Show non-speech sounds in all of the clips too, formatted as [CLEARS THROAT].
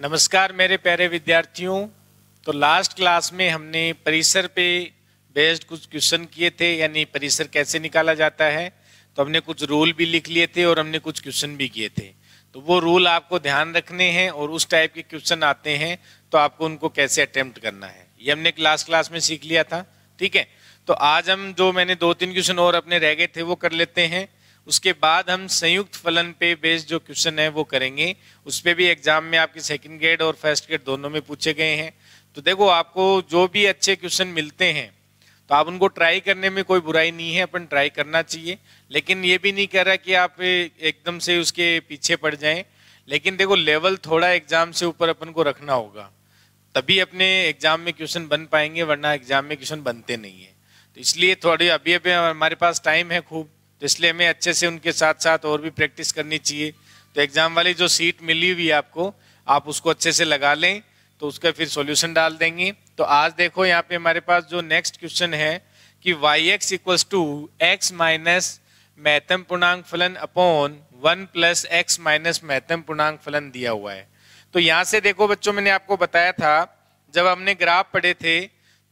नमस्कार मेरे प्यारे विद्यार्थियों तो लास्ट क्लास में हमने परिसर पे बेस्ड कुछ क्वेश्चन किए थे यानी परिसर कैसे निकाला जाता है तो हमने कुछ रूल भी लिख लिए थे और हमने कुछ क्वेश्चन भी किए थे तो वो रूल आपको ध्यान रखने हैं और उस टाइप के क्वेश्चन आते हैं तो आपको उनको कैसे अटेम्प्ट करना है ये हमने लास्ट क्लास में सीख लिया था ठीक है तो आज हम जो मैंने दो तीन क्वेश्चन और अपने रह गए थे वो कर लेते हैं उसके बाद हम संयुक्त फलन पे बेस्ड जो क्वेश्चन है वो करेंगे उस पर भी एग्जाम में आपके सेकंड ग्रेड और फर्स्ट ग्रेड दोनों में पूछे गए हैं तो देखो आपको जो भी अच्छे क्वेश्चन मिलते हैं तो आप उनको ट्राई करने में कोई बुराई नहीं है अपन ट्राई करना चाहिए लेकिन ये भी नहीं कह रहा कि आप एकदम से उसके पीछे पड़ जाएं लेकिन देखो लेवल थोड़ा एग्जाम से ऊपर अपन को रखना होगा तभी अपने एग्जाम में क्वेश्चन बन पाएंगे वरना एग्जाम में क्वेश्चन बनते नहीं है तो इसलिए थोड़ी अभी अभी हमारे पास टाइम है खूब तो इसलिए हमें अच्छे से उनके साथ साथ और भी प्रैक्टिस करनी चाहिए तो एग्जाम वाली जो सीट मिली हुई है आपको आप उसको अच्छे से लगा लें तो उसका फिर सॉल्यूशन डाल देंगे तो आज देखो यहाँ पे हमारे पास जो नेक्स्ट क्वेश्चन है कि Y X equals to X minus मैथम पूर्णांक फलन upon one plus X minus मैथम पूर्णांक फलन दिया हुआ है तो यहाँ से देखो बच्चों मैंने आपको बताया था जब हमने ग्राफ पढ़े थे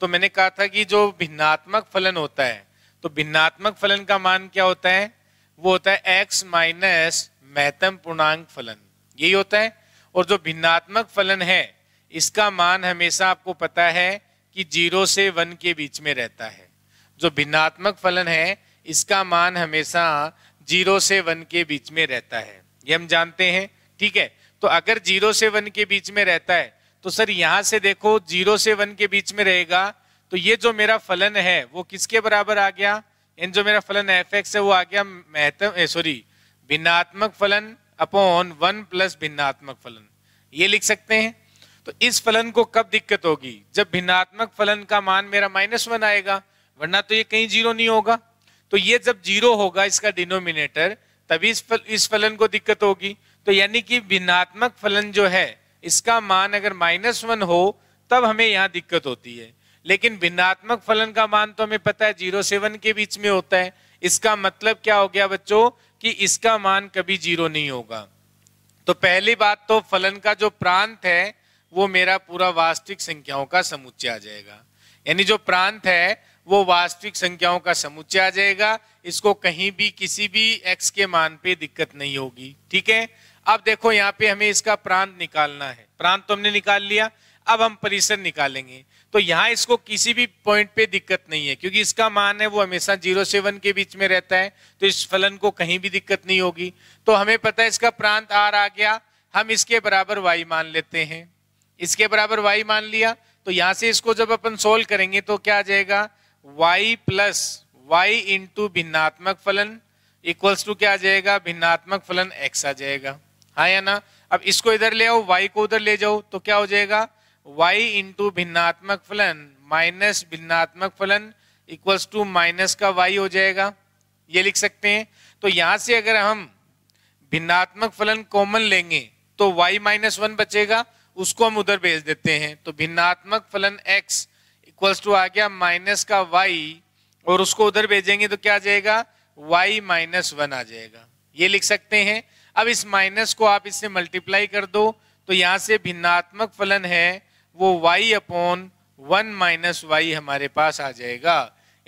तो मैंने कहा था कि जो भिन्नात्मक फलन होता है तो भिन्नात्मक फलन का मान क्या होता है वो होता है x माइनस महत्तम पूर्णांक फलन यही होता है और जो भिन्नात्मक फलन है इसका मान हमेशा आपको पता है कि जीरो से वन के बीच में रहता है जो भिन्नात्मक फलन है इसका मान हमेशा जीरो से वन के बीच में रहता है ये हम जानते हैं ठीक है तो अगर जीरो से वन के बीच में रहता है तो सर यहां से देखो जीरो से वन के बीच में रहेगा तो ये जो मेरा फलन है वो किसके बराबर आ गया इन जो मेरा फलन एफ एक्स है वो आ गया महत्व सॉरी भिन्नात्मक फलन अपॉन वन प्लस भिन्नात्मक फलन ये लिख सकते हैं तो इस फलन को कब दिक्कत होगी जब भिन्नात्मक फलन का मान मेरा माइनस वन आएगा वरना तो ये कहीं जीरो नहीं होगा तो ये जब जीरो होगा इसका डिनोमिनेटर तभी इस फल, इस फलन को दिक्कत होगी तो यानी कि भिन्नात्मक फलन जो है इसका मान अगर माइनस वन हो तब हमें यहाँ दिक्कत होती है लेकिन भिन्नात्मक फलन का मान तो हमें पता है जीरो सेवन के बीच में होता है इसका मतलब क्या हो गया बच्चों कि इसका मान कभी जीरो नहीं होगा तो पहली बात तो फलन का जो प्रांत है वो मेरा पूरा वास्तविक संख्याओं का समुच्चय आ जाएगा यानी जो प्रांत है वो वास्तविक संख्याओं का समुच्चय आ जाएगा इसको कहीं भी किसी भी एक्स के मान पे दिक्कत नहीं होगी ठीक है अब देखो यहाँ पे हमें इसका प्रांत निकालना है प्रांत तो हमने निकाल लिया अब हम परिसर निकालेंगे तो यहां इसको किसी भी पॉइंट पे दिक्कत नहीं है क्योंकि इसका मान है वो हमेशा जीरो से वन के बीच में रहता है तो इस फलन को कहीं भी दिक्कत नहीं होगी तो हमें पता है इसका प्रांत आर आ गया हम इसके बराबर वाई मान लेते हैं इसके बराबर वाई मान लिया तो यहां से इसको जब अपन सोल्व करेंगे तो क्या आ जाएगा वाई प्लस वाई इंटू भिन्नात्मक फलन इक्वल्स टू क्या आ जाएगा भिन्नात्मक फलन एक्स आ जाएगा हाँ या ना अब इसको इधर ले आओ वाई को उधर ले जाओ तो क्या हो जाएगा y इंटू भिन्नात्मक फलन माइनस भिन्नात्मक फलन इक्वल्स टू माइनस का y हो जाएगा ये लिख सकते हैं तो यहां से अगर हम भिन्नात्मक फलन कॉमन लेंगे तो y माइनस वन बचेगा उसको हम उधर भेज देते हैं तो भिन्नात्मक फलन x इक्वल्स टू आ गया माइनस का y और उसको उधर भेजेंगे तो क्या आ जाएगा y माइनस वन आ जाएगा ये लिख सकते हैं अब इस माइनस को आप इससे मल्टीप्लाई कर दो तो यहां से भिन्नात्मक फलन है वो y upon one minus Y हमारे पास आ जाएगा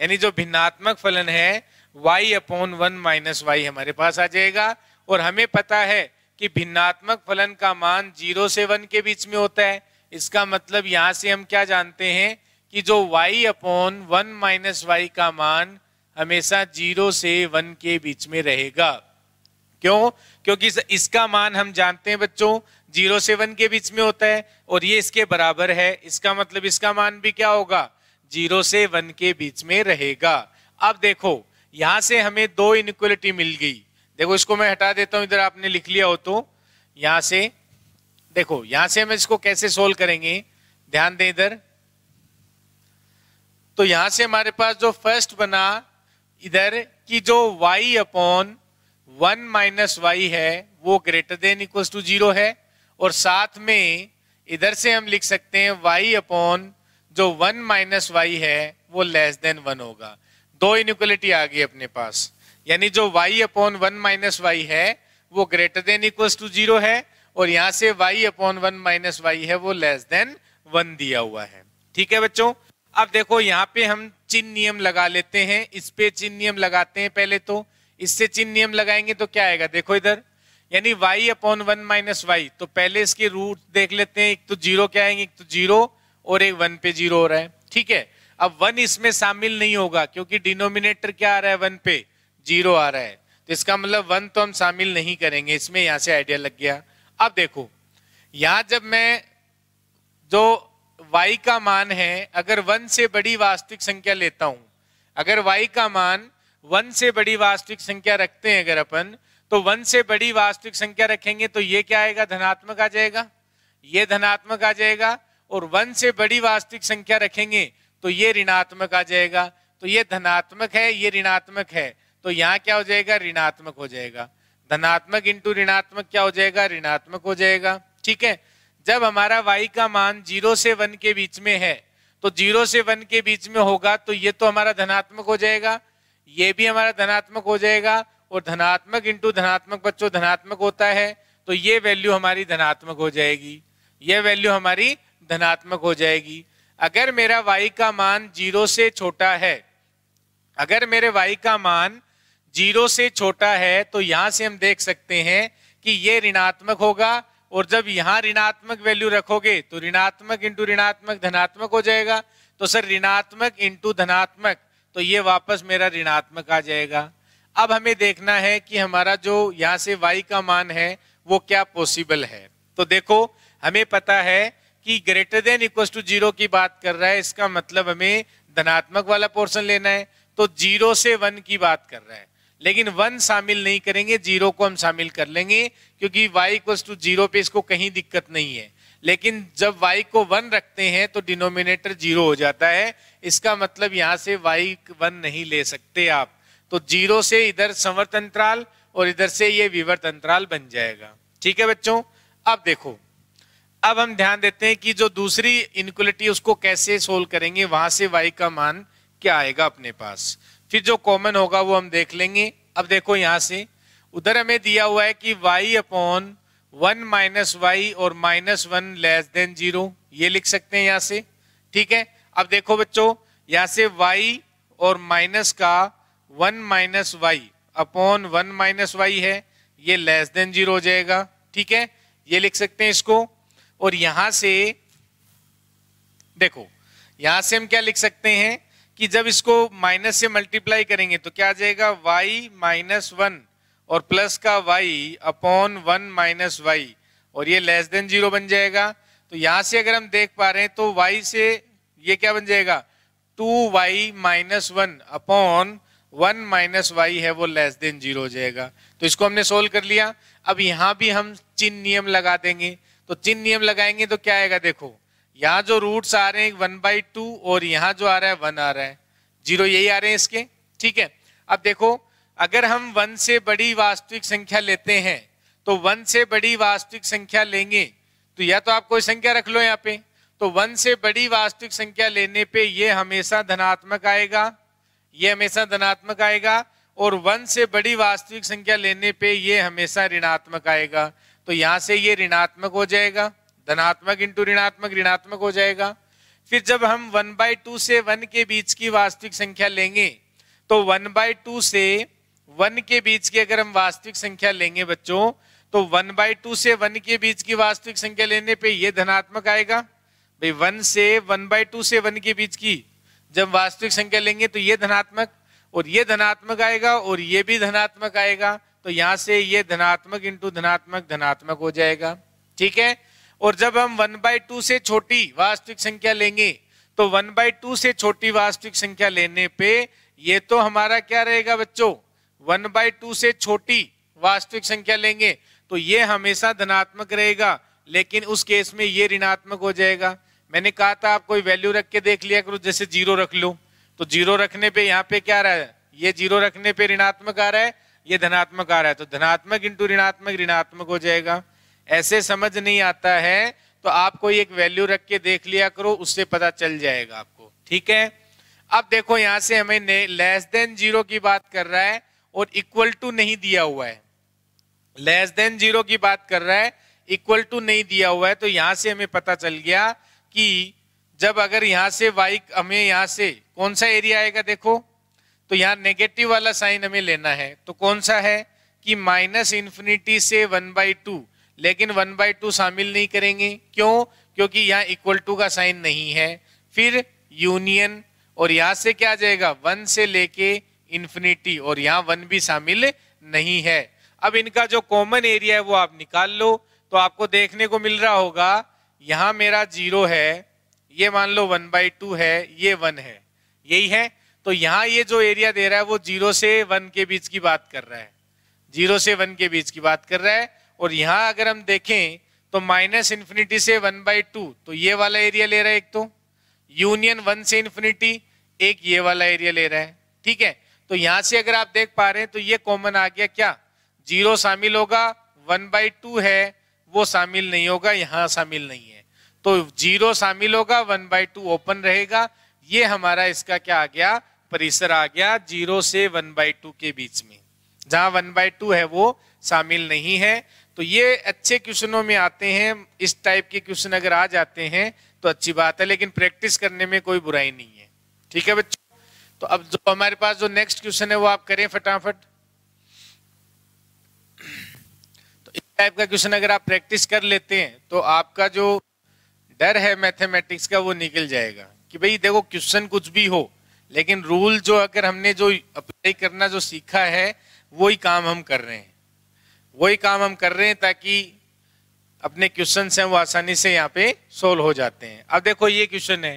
यानी जो भिन्नात्मक फलन है y upon one minus Y हमारे पास आ जाएगा और हमें पता है कि भिन्नात्मक फलन का मान जीरो से वन के बीच में होता है इसका मतलब यहाँ से हम क्या जानते हैं कि जो y upon one minus Y का मान हमेशा जीरो से वन के बीच में रहेगा क्यों क्योंकि इसका मान हम जानते हैं बच्चों जीरो सेवन के बीच में होता है और ये इसके बराबर है इसका मतलब इसका मान भी क्या होगा जीरो से वन के बीच में रहेगा अब देखो यहां से हमें दो इनक्वलिटी मिल गई देखो इसको मैं हटा देता हूं इधर आपने लिख लिया हो तो यहां से देखो यहां से हम इसको कैसे सोल्व करेंगे ध्यान दें इधर तो यहां से हमारे पास जो फर्स्ट बना इधर की जो y upon one minus Y है वो greater than equal to zero है और साथ में इधर से हम लिख सकते हैं y अपॉन जो वन माइनस वाई है वो लेस देन वन होगा दो इनिक्वलिटी आ गई अपने पास यानी जो y upon one minus Y है वो greater than equals to zero है और यहां से y upon one minus Y है वो लेस देन वन दिया हुआ है ठीक है बच्चों अब देखो यहाँ पे हम चिन्ह नियम लगा लेते हैं इस पे चिन्ह नियम लगाते हैं पहले तो इससे चिन्ह नियम लगाएंगे तो क्या आएगा देखो इधर यानी Y upon one minus Y तो पहले इसके रूट देख लेते हैं एक तो जीरो क्या आएंगे एक तो जीरो और एक वन पे जीरो हो रहा है ठीक है अब वन इसमें शामिल नहीं होगा क्योंकि डिनोमिनेटर क्या आ रहा है वन पे जीरो आ रहा है तो इसका मतलब वन तो हम शामिल नहीं करेंगे इसमें यहां से आइडिया लग गया अब देखो यहां जब मैं जो y का मान है अगर वन से बड़ी वास्तविक संख्या लेता हूं अगर y का मान वन से बड़ी वास्तविक संख्या रखते हैं अगर अपन तो वन से बड़ी वास्तविक संख्या रखेंगे तो ये क्या आएगा धनात्मक आ जाएगा ये धनात्मक आ जाएगा और वन से बड़ी वास्तविक संख्या रखेंगे तो ये ऋणात्मक आ जाएगा तो ये धनात्मक है ये ऋणात्मक है तो यहाँ क्या हो जाएगा ऋणात्मक हो जाएगा धनात्मक इंटू ऋणात्मक क्या हो जाएगा ऋणात्मक हो जाएगा ठीक है जब हमारा वाई का मान जीरो से वन के बीच में है तो जीरो से वन के बीच में होगा तो ये तो हमारा धनात्मक हो जाएगा ये भी हमारा धनात्मक हो जाएगा और धनात्मक इंटू धनात्मक बच्चों धनात्मक होता है तो ये वैल्यू हमारी धनात्मक हो जाएगी ये वैल्यू हमारी धनात्मक हो जाएगी अगर मेरा वाई का मान जीरो से छोटा है अगर मेरे वाई का मान जीरो से छोटा है तो यहां से हम देख सकते हैं कि ये ऋणात्मक होगा और जब यहां ऋणात्मक वैल्यू रखोगे तो ऋणात्मक इंटू ऋणात्मक धनात्मक हो जाएगा तो सर ऋणात्मक इंटू धनात्मक तो ये वापस मेरा ऋणात्मक आ जाएगा अब हमें देखना है कि हमारा जो यहाँ से y का मान है वो क्या पॉसिबल है तो देखो हमें पता है कि greater than equal to zero की बात कर रहा है इसका मतलब हमें धनात्मक वाला पोर्शन लेना है तो जीरो से वन की बात कर रहा है लेकिन वन शामिल नहीं करेंगे जीरो को हम शामिल कर लेंगे क्योंकि y इक्व टू जीरो पे इसको कहीं दिक्कत नहीं है लेकिन जब y को वन रखते हैं तो डिनोमिनेटर जीरो हो जाता है इसका मतलब यहां से y वन नहीं ले सकते आप तो जीरो से इधर संवर्त अंतराल और इधर से ये विवर्त अंतराल बन जाएगा ठीक है बच्चों अब देखो अब हम ध्यान देते हैं कि जो दूसरी इनक्वलिटी उसको कैसे सोल्व करेंगे वहां से वाई का मान क्या आएगा अपने पास फिर जो कॉमन होगा वो हम देख लेंगे अब देखो यहां से उधर हमें दिया हुआ है कि Y upon one minus Y और minus one less than zero ये लिख सकते हैं यहां से ठीक है अब देखो बच्चों यहां से वाई और माइनस का one minus Y upon one minus Y है ये लेस देन जीरो हो जाएगा ठीक है ये लिख सकते हैं इसको और यहां से देखो यहां से हम क्या लिख सकते हैं कि जब इसको माइनस से मल्टीप्लाई करेंगे तो क्या आ जाएगा वाई माइनस वन और प्लस का Y upon one minus Y और ये लेस देन जीरो बन जाएगा तो यहां से अगर हम देख पा रहे हैं तो वाई से ये क्या बन जाएगा two Y minus one upon one minus Y है वो लेस देन जीरो हो जाएगा तो इसको हमने सोल्व कर लिया अब यहाँ भी हम चिन्ह नियम लगा देंगे तो चिन्ह नियम लगाएंगे तो क्या आएगा देखो यहाँ जो रूट्स आ रहे हैं वन बाई टू और यहाँ जो आ रहा है वन आ रहा है जीरो यही आ रहे हैं इसके ठीक है अब देखो अगर हम वन से बड़ी वास्तविक संख्या लेते हैं तो वन से बड़ी वास्तविक संख्या लेंगे तो या तो आप कोई संख्या रख लो यहाँ पे तो वन से बड़ी वास्तविक संख्या लेने पे ये हमेशा धनात्मक आएगा ये हमेशा धनात्मक आएगा और वन से बड़ी वास्तविक संख्या लेने पे ये हमेशा ऋणात्मक आएगा तो यहां से ये ऋणात्मक हो जाएगा धनात्मक इंटू ऋणात्मक ऋणात्मक हो जाएगा फिर जब हम वन बाई टू से वन के बीच की वास्तविक संख्या लेंगे तो वन बाय टू से वन के बीच की अगर हम वास्तविक संख्या लेंगे बच्चों तो वन बाय टू से वन के बीच की वास्तविक संख्या लेने पे ये धनात्मक आएगा भाई वन से वन बाय टू से वन के बीच की जब वास्तविक संख्या लेंगे तो ये धनात्मक और ये धनात्मक आएगा और ये भी धनात्मक आएगा तो यहां से ये धनात्मक इंटू धनात्मक धनात्मक हो जाएगा ठीक है और जब हम वन बाई टू से छोटी वास्तविक संख्या लेंगे तो वन बाई टू से छोटी वास्तविक संख्या लेने पे ये तो हमारा क्या रहेगा बच्चों वन बाई टू से छोटी वास्तविक संख्या लेंगे तो ये हमेशा धनात्मक रहेगा लेकिन उस केस में ये ऋणात्मक हो जाएगा मैंने कहा था आप कोई वैल्यू रख के देख लिया करो जैसे जीरो रख लो तो जीरो रखने पे यहाँ पे क्या आ रहा है ये जीरो रखने पे ऋणात्मक आ रहा है ये धनात्मक आ रहा है तो धनात्मक इंटू ऋणात्मक ऋणात्मक हो जाएगा ऐसे समझ नहीं आता है तो आप कोई एक वैल्यू रख के देख लिया करो उससे पता चल जाएगा आपको ठीक है अब देखो यहां से हमें लेस देन जीरो की बात कर रहा है और इक्वल टू नहीं दिया हुआ है लेस देन जीरो की बात कर रहा है इक्वल टू नहीं दिया हुआ है तो यहां से हमें पता चल गया कि जब अगर यहाँ से वाई हमें यहाँ से कौन सा एरिया आएगा देखो तो यहाँ नेगेटिव वाला साइन हमें लेना है तो कौन सा है कि माइनस इन्फिनिटी से वन बाई टू लेकिन वन बाई टू शामिल नहीं करेंगे क्यों क्योंकि यहाँ इक्वल टू का साइन नहीं है फिर यूनियन और यहाँ से क्या जाएगा वन से लेके इन्फिनिटी और यहाँ वन भी शामिल नहीं है अब इनका जो कॉमन एरिया है वो आप निकाल लो तो आपको देखने को मिल रहा होगा यहां मेरा जीरो है ये मान लो वन बाई टू है ये वन है यही है तो यहां ये जो एरिया दे रहा है वो जीरो से वन के बीच की बात कर रहा है जीरो से वन के बीच की बात कर रहा है और यहां अगर हम देखें तो माइनस इन्फिनिटी से वन बाई टू तो ये वाला एरिया ले रहा है एक तो यूनियन वन से इन्फिनिटी एक ये वाला एरिया ले रहा है ठीक है तो यहां से अगर आप देख पा रहे हैं तो ये कॉमन आ गया क्या जीरो शामिल होगा वन बाई टू है वो शामिल नहीं होगा यहाँ शामिल नहीं है तो जीरो शामिल होगा वन बाई टू ओपन रहेगा ये हमारा इसका क्या आ गया परिसर आ गया जीरो से वन बाई टू के बीच में जहाँ वन बाई टू है वो शामिल नहीं है तो ये अच्छे क्वेश्चनों में आते हैं इस टाइप के क्वेश्चन अगर आ जाते हैं तो अच्छी बात है लेकिन प्रैक्टिस करने में कोई बुराई नहीं है ठीक है बच्चों तो अब जो हमारे पास जो नेक्स्ट क्वेश्चन है वो आप करें फटाफट टाइप का क्वेश्चन अगर आप प्रैक्टिस कर लेते हैं तो आपका जो डर है मैथमेटिक्स का वो निकल जाएगा कि भाई देखो क्वेश्चन कुछ भी हो लेकिन रूल जो अगर हमने जो अप्लाई करना जो सीखा है वही काम हम कर रहे हैं वही काम हम कर रहे हैं ताकि अपने क्वेश्चन हैं वो आसानी से यहाँ पे सोल्व हो जाते हैं अब देखो ये क्वेश्चन है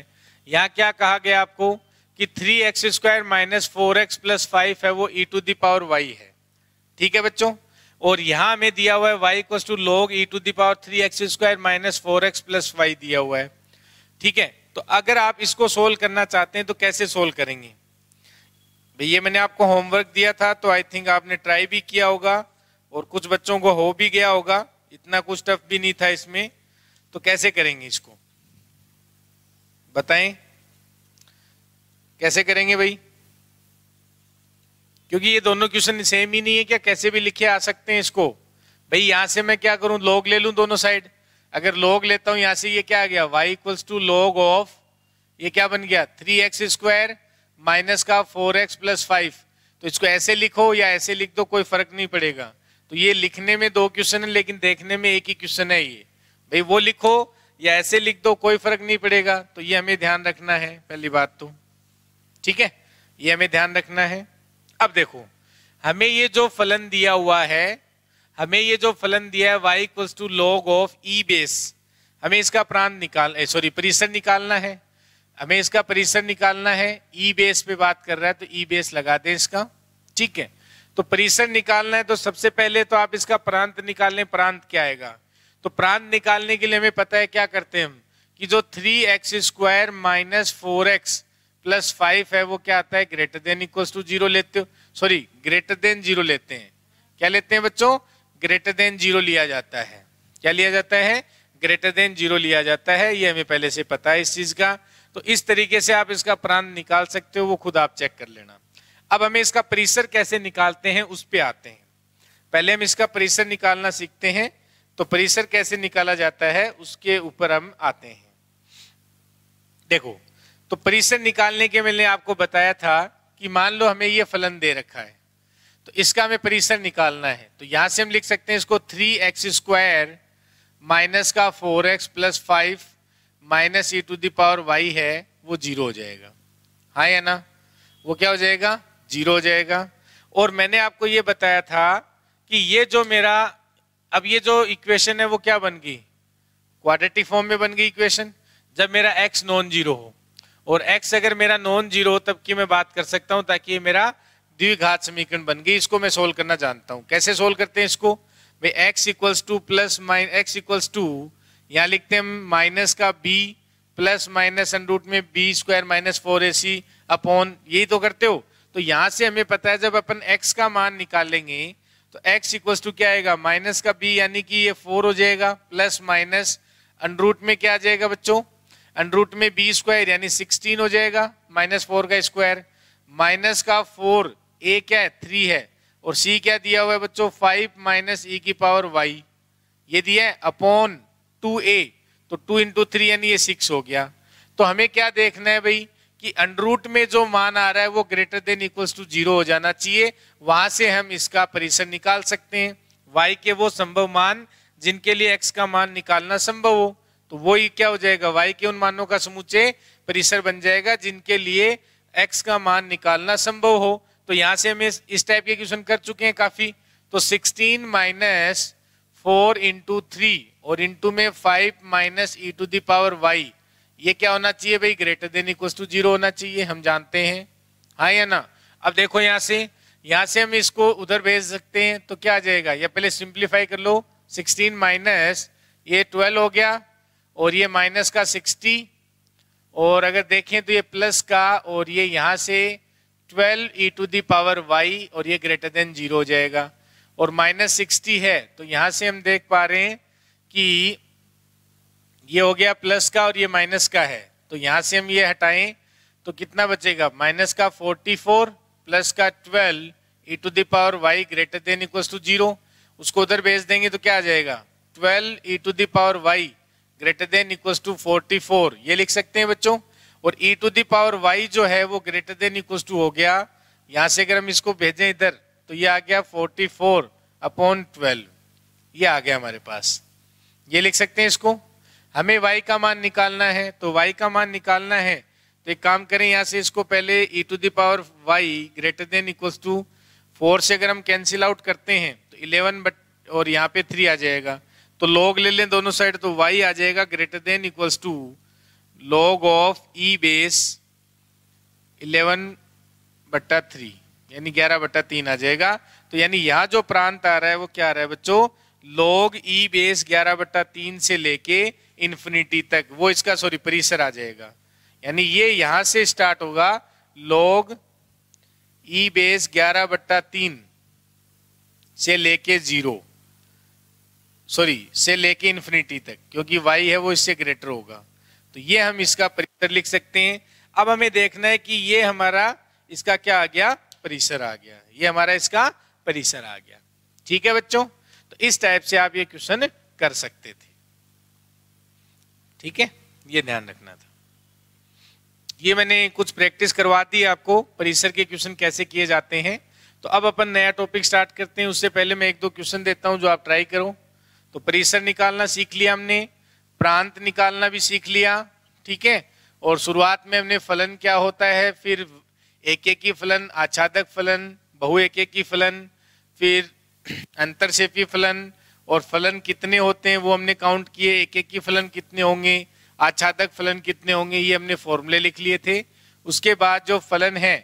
यहाँ क्या कहा गया आपको कि three X square minus four X plus five है वो ई टू दावर वाई है ठीक है बच्चों और यहां हमें दिया हुआ है y equals to log E to the power three X square minus four X plus Y दिया हुआ है ठीक है तो अगर आप इसको सोल्व करना चाहते हैं तो कैसे सोल्व करेंगे भैया मैंने आपको होमवर्क दिया था तो आई थिंक आपने ट्राई भी किया होगा और कुछ बच्चों को हो भी गया होगा इतना कुछ टफ भी नहीं था इसमें तो कैसे करेंगे इसको बताएं कैसे करेंगे भाई क्योंकि ये दोनों क्वेश्चन सेम ही नहीं है क्या कैसे भी लिखे आ सकते हैं इसको भाई यहां से मैं क्या करूं लोग ले लूं दोनों साइड अगर लोग लेता हूं यहां से ये क्या आ गया Y equals to log of ये क्या बन गया थ्री एक्स स्क्वायर माइनस का फोर एक्स प्लस फाइव तो इसको ऐसे लिखो या ऐसे लिख दो कोई फर्क नहीं पड़ेगा तो ये लिखने में दो क्वेश्चन है लेकिन देखने में एक ही क्वेश्चन है ये भाई वो लिखो या ऐसे लिख दो कोई फर्क नहीं पड़ेगा तो ये हमें ध्यान रखना है पहली बात तो ठीक है ये हमें ध्यान रखना है अब देखो हमें ये जो फलन दिया हुआ है हमें ये जो फलन दिया है Y equals to log of E base हमें इसका प्रांत निकाल सॉरी परिसर निकालना है हमें इसका परिसर निकालना है ई e बेस पे बात कर रहा है तो ई e बेस लगा दें इसका ठीक है तो परिसर निकालना है तो सबसे पहले तो आप इसका प्रांत निकालें प्रांत क्या आएगा तो प्रांत निकालने के लिए हमें पता है क्या करते हैं हम कि जो three X square minus four X plus five है वो क्या आता है greater than equal to zero लेते हो सॉरी ग्रेटर देन जीरो लेते हैं क्या लेते हैं बच्चों ग्रेटर देन जीरो लिया जाता है क्या लिया जाता है ग्रेटर देन जीरो लिया जाता है ये हमें पहले से पता है इस चीज का तो इस तरीके से आप इसका प्राण निकाल सकते हो वो खुद आप चेक कर लेना अब हमें इसका परिसर कैसे निकालते हैं उस पर आते हैं पहले हम इसका परिसर निकालना सीखते हैं तो परिसर कैसे निकाला जाता है उसके ऊपर हम आते हैं देखो तो परिसर निकालने के मैंने आपको बताया था कि मान लो हमें ये फलन दे रखा है तो इसका हमें परिसर निकालना है तो यहां से हम लिख सकते हैं इसको थ्री एक्स स्क्वायर माइनस का four X plus five minus E to the power Y है वो जीरो हो जाएगा हाँ या ना वो क्या हो जाएगा जीरो हो जाएगा और मैंने आपको ये बताया था कि ये जो मेरा अब ये जो इक्वेशन है वो क्या बन गई क्वाड्रेटिक फॉर्म में बन गई इक्वेशन जब मेरा एक्स नॉन जीरो हो और x अगर मेरा नॉन जीरो तब की मैं बात कर सकता हूं ताकि ये मेरा द्विघात समीकरण बन गई इसको मैं सोल्व करना जानता हूं कैसे सोल्व करते हैं इसको भाई x equals to plus minus X equals to यहाँ लिखते हैं माइनस का b प्लस माइनस रूट में B square minus four A C upon यही तो करते हो तो यहाँ से हमें पता है जब अपन x का मान निकालेंगे तो x इक्वल्स टू क्या आएगा माइनस का b यानी कि ये फोर हो जाएगा प्लस माइनस रूट में क्या आ जाएगा बच्चों अंडर रूट में बी स्क्वायर यानी सिक्सटीन हो जाएगा माइनस फोर का स्क्वायर माइनस का फोर ए क्या है थ्री है और सी क्या दिया हुआ है बच्चों फाइव माइनस ई की पावर वाई ये दिया है अपॉन टू ए तो टू इंटू थ्री यानी ये सिक्स हो गया तो हमें क्या देखना है भाई कि अंडरूट में जो मान आ रहा है वो greater than equals to zero हो जाना चाहिए वहां से हम इसका परिसर निकाल सकते हैं वाई के वो संभव मान जिनके लिए एक्स का मान निकालना संभव हो तो वो ही क्या हो जाएगा वाई के उन मानों का समुचे परिसर बन जाएगा जिनके लिए एक्स का मान निकालना संभव हो तो यहां से हम इस टाइप के क्वेश्चन कर चुके हैं काफी तो 16 माइनस फोर इंटू थ्री और इंटू में five minus E to the power Y ये क्या होना चाहिए भाई greater than equal to zero होना चाहिए हम जानते हैं हा या ना अब देखो यहां से यहां से हम इसको उधर भेज सकते हैं तो क्या आ जाएगा या पहले सिंप्लीफाई कर लो 16 माइनस ये 12 हो गया और ये माइनस का 60 और अगर देखें तो ये प्लस का और ये यहाँ से 12 E to the power Y और ये ग्रेटर देन जीरो हो जाएगा और माइनस सिक्सटी है तो यहाँ से हम देख पा रहे हैं कि ये हो गया प्लस का और ये माइनस का है तो यहाँ से हम ये हटाएं तो कितना बचेगा माइनस का 44 प्लस का 12 E to the power Y greater than equal to zero उसको उधर भेज देंगे तो क्या आ जाएगा 12 E to the power Y greater than equal to 44 ये लिख सकते हैं बच्चों और e to the power y जो है वो ग्रेटर देन इक्वल टू हो गया यहां से अगर हम इसको भेजें इधर तो ये आ गया 44 अपॉन ट्वेल्व ये आ गया हमारे पास ये लिख सकते हैं इसको हमें y का मान निकालना है तो y का मान निकालना है तो एक काम करें यहाँ से इसको पहले e to the power Y greater than equal to four से अगर हम कैंसिल आउट करते हैं तो इलेवन बट और यहाँ पे थ्री आ जाएगा तो लॉग ले लें दोनों साइड तो वाई आ जाएगा greater than equals to log of E base eleven बट्टा थ्री यानी ग्यारह बट्टा तीन आ जाएगा तो यानी यहाँ जो प्रांत आ रहा है वो क्या आ रहा है बच्चों लोग ई बेस ग्यारह बट्टा तीन से लेके इन्फिनिटी तक वो इसका सॉरी परिसर आ जाएगा यानी ये यहां से स्टार्ट होगा लोग ई बेस ग्यारह बट्टा तीन से लेके जीरो सॉरी से लेके इन्फिनिटी तक क्योंकि वाई है वो इससे ग्रेटर होगा तो ये हम इसका परिसर लिख सकते हैं अब हमें देखना है कि ये हमारा इसका क्या आ गया परिसर आ गया ये हमारा इसका परिसर आ गया ठीक है बच्चों तो इस टाइप से आप ये क्वेश्चन कर सकते थे ठीक है ये ध्यान रखना था ये मैंने कुछ प्रैक्टिस करवा दी आपको परिसर के क्वेश्चन कैसे किए जाते हैं तो अब अपन नया टॉपिक स्टार्ट करते हैं उससे पहले मैं एक दो क्वेश्चन देता हूं जो आप ट्राई करो तो परिसर निकालना सीख लिया हमने प्रांत निकालना भी सीख लिया ठीक है और शुरुआत में हमने फलन क्या होता है फिर एक एक की फलन आच्छादक फलन बहु एक एक की फलन फिर अंतर अंतरशेपी फलन और फलन कितने होते हैं वो हमने काउंट किए एक एक की फलन कितने होंगे आच्छादक फलन कितने होंगे ये हमने फॉर्मूले लिख लिए थे उसके बाद जो फलन है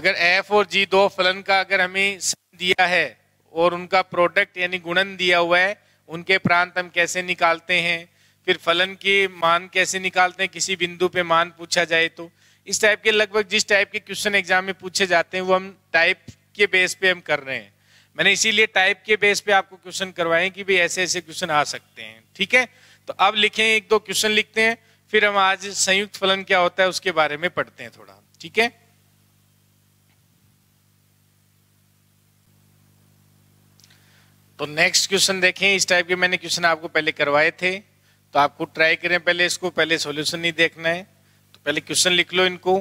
अगर एफ और जी दो फलन का अगर हमें दिया है और उनका प्रोडक्ट यानी गुणन दिया हुआ है उनके प्रांत हम कैसे निकालते हैं फिर फलन की मान कैसे निकालते हैं किसी बिंदु पे मान पूछा जाए तो इस टाइप के लगभग जिस टाइप के क्वेश्चन एग्जाम में पूछे जाते हैं वो हम टाइप के बेस पे हम कर रहे हैं मैंने इसीलिए टाइप के बेस पे आपको क्वेश्चन करवाए कि भाई ऐसे ऐसे क्वेश्चन आ सकते हैं ठीक है तो अब लिखें एक दो क्वेश्चन लिखते हैं फिर हम आज संयुक्त फलन क्या होता है उसके बारे में पढ़ते हैं थोड़ा ठीक है तो नेक्स्ट क्वेश्चन देखें इस टाइप के मैंने क्वेश्चन आपको पहले करवाए थे तो आपको ट्राई करें पहले इसको पहले सॉल्यूशन नहीं देखना है तो पहले क्वेश्चन लिख लो इनको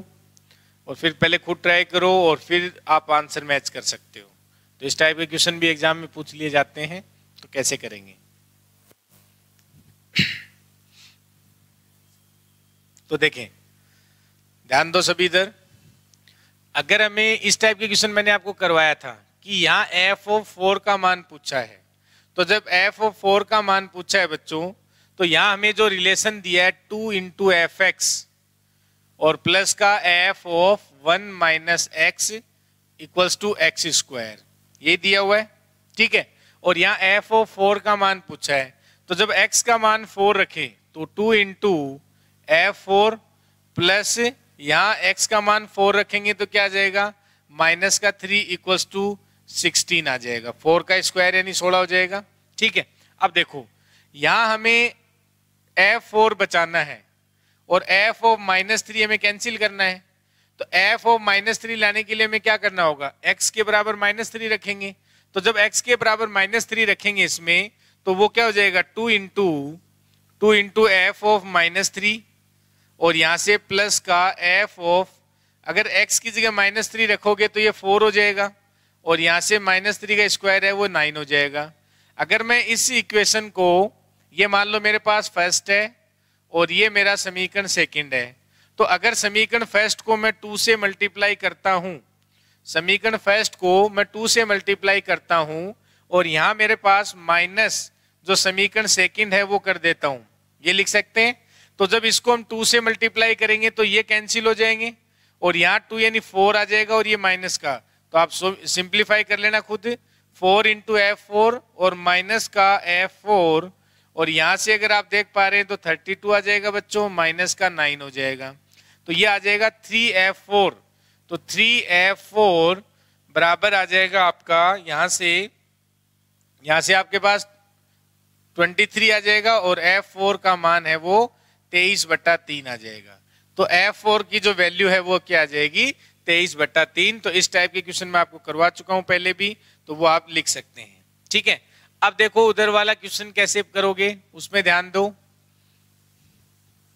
और फिर पहले खुद ट्राई करो और फिर आप आंसर मैच कर सकते हो तो इस टाइप के क्वेश्चन भी एग्जाम में पूछ लिए जाते हैं तो कैसे करेंगे तो देखें ध्यान दो सभी इधर अगर हमें इस टाइप के क्वेश्चन मैंने आपको करवाया था कि यहाँ एफ ओ फोर का मान पूछा है तो जब एफ ओ फोर का मान पूछा है बच्चों तो यहाँ हमें जो रिलेशन दिया है टू इंटू एफ एक्स और प्लस का F of one minus X equals to x square ये दिया हुआ है ठीक है और यहाँ एफ ओ फोर का मान पूछा है तो जब x का मान फोर रखे तो two into F four plus यहाँ एक्स का मान फोर रखेंगे तो क्या आ जाएगा माइनस का थ्री इक्वल्स टू सिक्सटीन आ जाएगा फोर का स्क्वायर यानी सोलह हो जाएगा ठीक है अब देखो यहां हमें एफ फोर बचाना है और एफ ऑफ माइनस थ्री हमें कैंसिल करना है तो एफ ऑफ माइनस थ्री लाने के लिए हमें क्या करना होगा एक्स के बराबर माइनस थ्री रखेंगे तो जब एक्स के बराबर माइनस थ्री रखेंगे इसमें तो वो क्या हो जाएगा two into two into F of minus three और यहां से प्लस का एफ ऑफ अगर एक्स की जगह माइनस थ्री रखोगे तो ये फोर हो जाएगा और यहाँ से माइनस थ्री का स्क्वायर है वो नाइन हो जाएगा अगर मैं इस इक्वेशन को ये मान लो मेरे पास फर्स्ट है और ये मेरा समीकरण सेकंड है तो अगर समीकरण फर्स्ट को मैं टू से मल्टीप्लाई करता हूँ समीकरण फर्स्ट को मैं टू से मल्टीप्लाई करता हूँ और यहाँ मेरे पास माइनस जो समीकरण सेकंड है वो कर देता हूँ ये लिख सकते हैं तो जब इसको हम टू से मल्टीप्लाई करेंगे तो ये कैंसिल हो जाएंगे और यहाँ टू यानी फोर आ जाएगा और ये माइनस का तो आप सिंप्लीफाई कर लेना खुद फोर इंटू एफ फोर और माइनस का एफ फोर और यहां से अगर आप देख पा रहे हैं तो थर्टी टू आ जाएगा बच्चों माइनस का नाइन हो जाएगा तो ये आ जाएगा थ्री एफ फोर तो थ्री एफ फोर बराबर आ जाएगा आपका यहां से यहां से आपके पास ट्वेंटी थ्री आ जाएगा और एफ फोर का मान है वो तेईस बट्टा तीन आ जाएगा तो एफ फोर की जो वैल्यू है वो क्या आ जाएगी तेईस बट्टा तीन तो इस टाइप के क्वेश्चन में आपको करवा चुका हूं पहले भी तो वो आप लिख सकते हैं ठीक है अब देखो उधर वाला क्वेश्चन कैसे करोगे उसमें ध्यान दो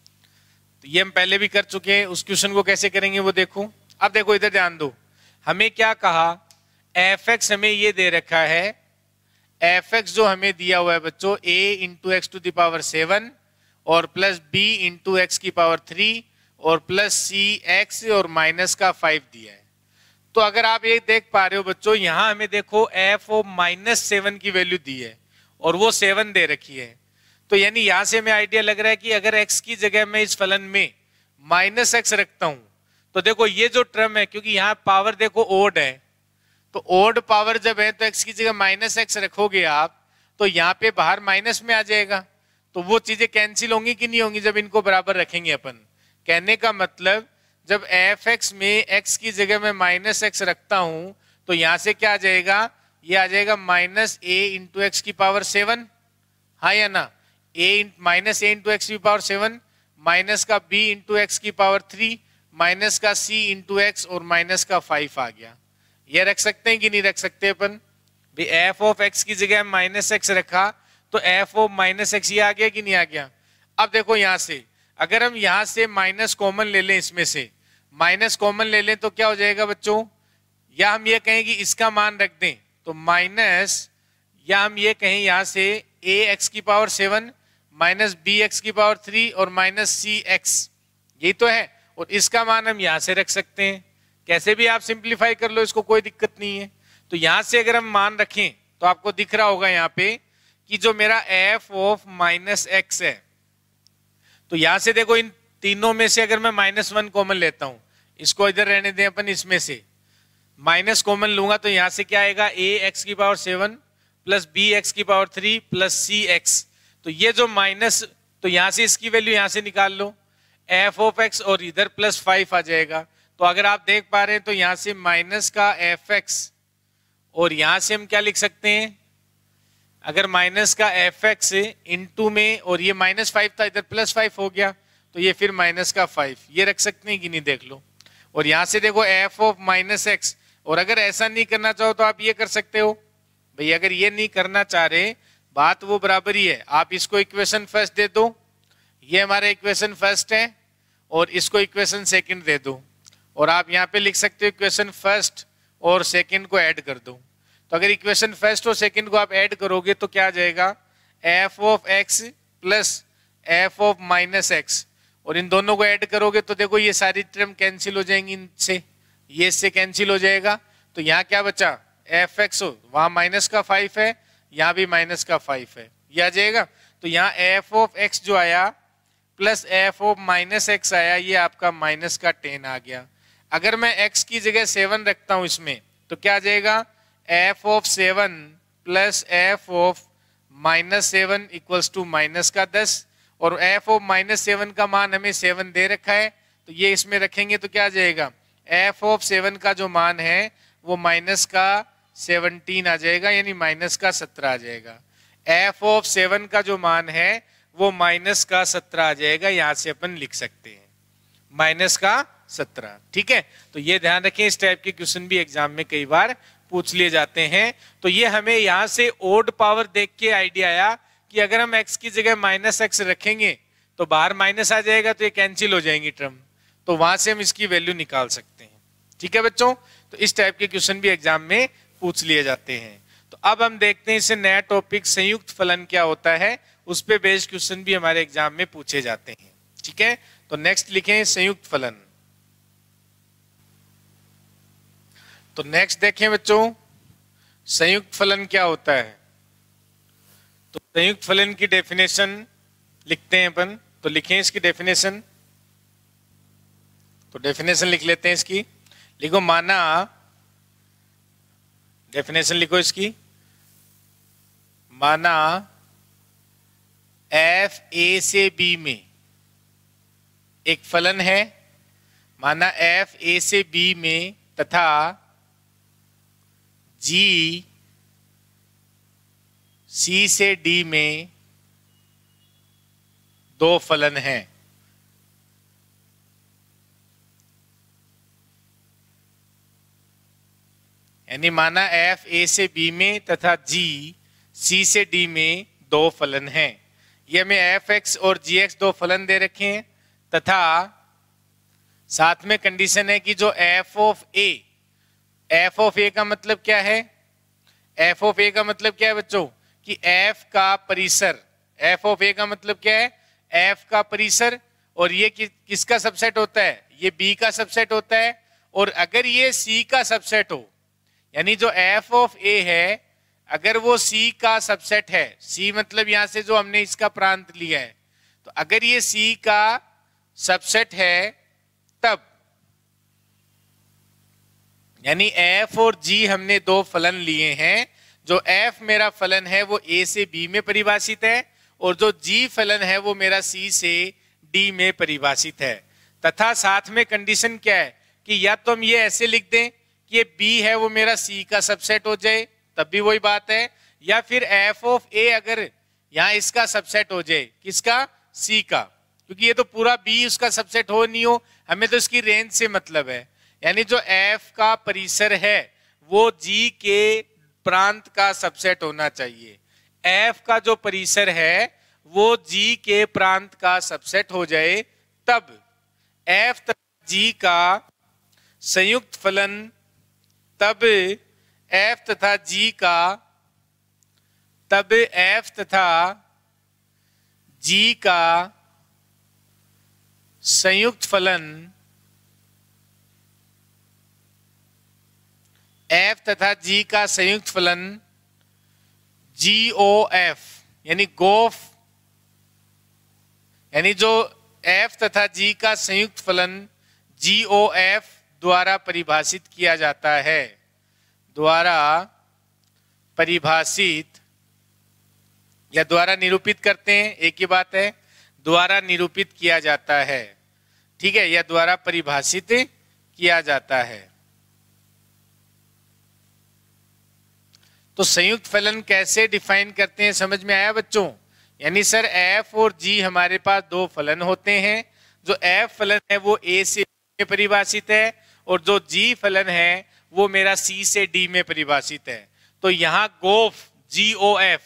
तो ये हम पहले भी कर चुके हैं उस क्वेश्चन को कैसे करेंगे वो देखो अब देखो इधर ध्यान दो हमें क्या कहा एफ एक्स हमें ये दे रखा है एफ एक्स जो हमें दिया हुआ है बच्चों A into X to the power seven और प्लस बी इंटू एक्स की पावर थ्री और प्लस सी एक्स और माइनस का फाइव दिया है तो अगर आप ये देख पा रहे हो बच्चों यहाँ हमें देखो एफ ओ माइनस सेवन की वैल्यू दी है और वो सेवन दे रखी है तो यानी यहाँ से हमें आइडिया लग रहा है कि अगर एक्स की जगह मैं इस फलन में माइनस एक्स रखता हूँ तो देखो ये जो ट्रम है क्योंकि यहाँ पावर देखो ओड है तो ओड पावर जब है तो एक्स की जगह माइनस एक्स रखोगे आप तो यहाँ पे बाहर माइनस में आ जाएगा तो वो चीजें कैंसिल होंगी कि नहीं होंगी जब इनको बराबर रखेंगे अपन कहने का मतलब जब एफ एक्स में एक्स की जगह मैं माइनस एक्स रखता हूं तो यहां से क्या आ जाएगा ये आ जाएगा माइनस ए इंटू एक्स की पावर सेवन हाँ या ना A minus A into X की पावर सेवन माइनस का बी इंटू एक्स की पावर थ्री माइनस का सी इंटू एक्स और माइनस का फाइव आ गया ये रख सकते हैं कि नहीं रख सकते अपन भाई एफ ऑफ एक्स की जगह माइनस एक्स रखा तो एफ ऑफ माइनस एक्स ये आ गया कि नहीं आ गया अब देखो यहां से अगर हम यहां से माइनस कॉमन ले लें इसमें से माइनस कॉमन ले लें तो क्या हो जाएगा बच्चों या हम ये कहें कि इसका मान रख दें तो माइनस या हम ये कहें यहां से ए एक्स की power seven minus B X की पावर थ्री और माइनस सी एक्स यही तो है और इसका मान हम यहां से रख सकते हैं कैसे भी आप सिंप्लीफाई कर लो इसको कोई दिक्कत नहीं है तो यहां से अगर हम मान रखें तो आपको दिख रहा होगा यहाँ पे कि जो मेरा एफ ऑफ माइनस एक्स है तो यहां से देखो इन तीनों में से अगर मैं माइनस वन कॉमन लेता हूं इसको इधर रहने दें अपन इसमें से माइनस कॉमन लूंगा तो यहां से क्या आएगा ए एक्स की power seven plus B X की power three plus C X तो ये जो माइनस तो यहां से इसकी वैल्यू यहां से निकाल लो एफ ऑफ एक्स और इधर प्लस फाइव आ जाएगा तो अगर आप देख पा रहे हैं तो यहां से माइनस का एफ एक्स और यहां से हम क्या लिख सकते हैं अगर माइनस का एफ एक्स इंटू में और ये माइनस फाइव था इधर प्लस फाइव हो गया तो ये फिर माइनस का फाइव ये रख सकते हैं कि नहीं देख लो और यहां से देखो एफ ऑफ माइनस एक्स और अगर ऐसा नहीं करना चाहो तो आप ये कर सकते हो भाई अगर ये नहीं करना चाह रहे बात वो बराबर ही है आप इसको इक्वेशन फर्स्ट दे दो ये हमारा इक्वेशन फर्स्ट है और इसको इक्वेशन सेकंड दे दो और आप यहाँ पे लिख सकते हो इक्वेशन फर्स्ट और सेकंड को ऐड कर दो तो अगर इक्वेशन फर्स्ट और सेकंड को आप ऐड करोगे तो क्या आ जाएगा F of X plus F of minus x और इन दोनों को ऐड करोगे तो देखो ये सारी टर्म कैंसिल हो जाएंगी इनसे ये इससे कैंसिल हो जाएगा तो यहाँ क्या बचा एफ एक्स वहां माइनस का फाइव है यहाँ भी माइनस का फाइव है यह आ जाएगा तो यहाँ एफ ऑफ एक्स जो आया plus F of minus X आया ये आपका माइनस का टेन आ गया अगर मैं एक्स की जगह सेवन रखता हूँ इसमें तो क्या आ जाएगा F of seven plus F of minus seven equals to minus का दस और एफ ऑफ माइनस सेवन का मान हमें सेवन दे रखा है तो ये इसमें रखेंगे तो क्या आ जाएगा एफ ऑफ सेवन का जो मान है वो माइनस का सेवनटीन आ जाएगा यानी माइनस का सत्रह आ जाएगा एफ ऑफ सेवन का जो मान है वो माइनस का सत्रह आ जाएगा यहां से अपन लिख सकते हैं माइनस का सत्रह ठीक है तो ये ध्यान रखें इस टाइप के क्वेश्चन भी एग्जाम में कई बार पूछ लिए जाते हैं तो ये हमें यहाँ से ओड पावर देख के आइडिया आया कि अगर हम एक्स की जगह माइनस एक्स रखेंगे तो बाहर माइनस आ जाएगा तो ये कैंसिल हो जाएंगी टर्म तो वहां से हम इसकी वैल्यू निकाल सकते हैं ठीक है बच्चों तो इस टाइप के क्वेश्चन भी एग्जाम में पूछ लिए जाते हैं तो अब हम देखते हैं इससे नया टॉपिक संयुक्त फलन क्या होता है उस पर बेस्ड क्वेश्चन भी हमारे एग्जाम में पूछे जाते हैं ठीक है तो नेक्स्ट लिखें संयुक्त फलन तो नेक्स्ट देखें बच्चों संयुक्त फलन क्या होता है तो संयुक्त फलन की डेफिनेशन लिखते हैं अपन तो लिखें इसकी डेफिनेशन तो डेफिनेशन लिख लेते हैं इसकी लिखो माना डेफिनेशन लिखो इसकी माना एफ ए से बी में एक फलन है माना एफ ए से बी में तथा जी सी से डी में दो फलन हैं यानी माना एफ ए से बी में तथा जी सी से डी में दो फलन हैं ये हमें एफ एक्स और जी एक्स दो फलन दे रखे हैं तथा साथ में कंडीशन है कि जो f of a f of a का मतलब क्या है एफ ऑफ ए का मतलब क्या है बच्चों कि एफ का परिसर एफ ऑफ ए का मतलब क्या है एफ का परिसर और ये कि, किसका सबसेट होता है ये बी का सबसेट होता है और अगर ये सी का सबसेट हो यानी जो एफ ऑफ ए है अगर वो सी का सबसेट है सी मतलब यहां से जो हमने इसका प्रांत लिया है तो अगर ये सी का सबसेट है तब यानी एफ और जी हमने दो फलन लिए हैं जो एफ मेरा फलन है वो ए से बी में परिभाषित है और जो जी फलन है वो मेरा सी से डी में परिभाषित है तथा साथ में कंडीशन क्या है कि या तो हम ये ऐसे लिख दें कि ये बी है वो मेरा सी का सबसेट हो जाए तब भी वही बात है या फिर एफ ऑफ ए अगर यहाँ इसका सबसेट हो जाए किसका सी का क्योंकि ये तो पूरा बी उसका सबसेट हो नहीं हो हमें तो इसकी रेंज से मतलब है यानी जो एफ का परिसर है वो जी के प्रांत का सबसेट होना चाहिए एफ का जो परिसर है वो जी के प्रांत का सबसेट हो जाए तब एफ तथा जी का संयुक्त फलन तब एफ तथा जी का तब एफ तथा जी का संयुक्त फलन एफ तथा जी का संयुक्त फलन जी ओ एफ यानी गोफ यानी जो एफ तथा जी का संयुक्त फलन जी ओ एफ द्वारा परिभाषित किया जाता है द्वारा परिभाषित या द्वारा निरूपित करते हैं एक ही बात है द्वारा निरूपित किया जाता है ठीक है या द्वारा परिभाषित किया जाता है तो संयुक्त फलन कैसे डिफाइन करते हैं समझ में आया बच्चों यानी सर एफ और जी हमारे पास दो फलन होते हैं जो एफ फलन है वो ए से में परिभाषित है और जो जी फलन है वो मेरा सी से डी में परिभाषित है तो यहाँ गोफ जी ओ एफ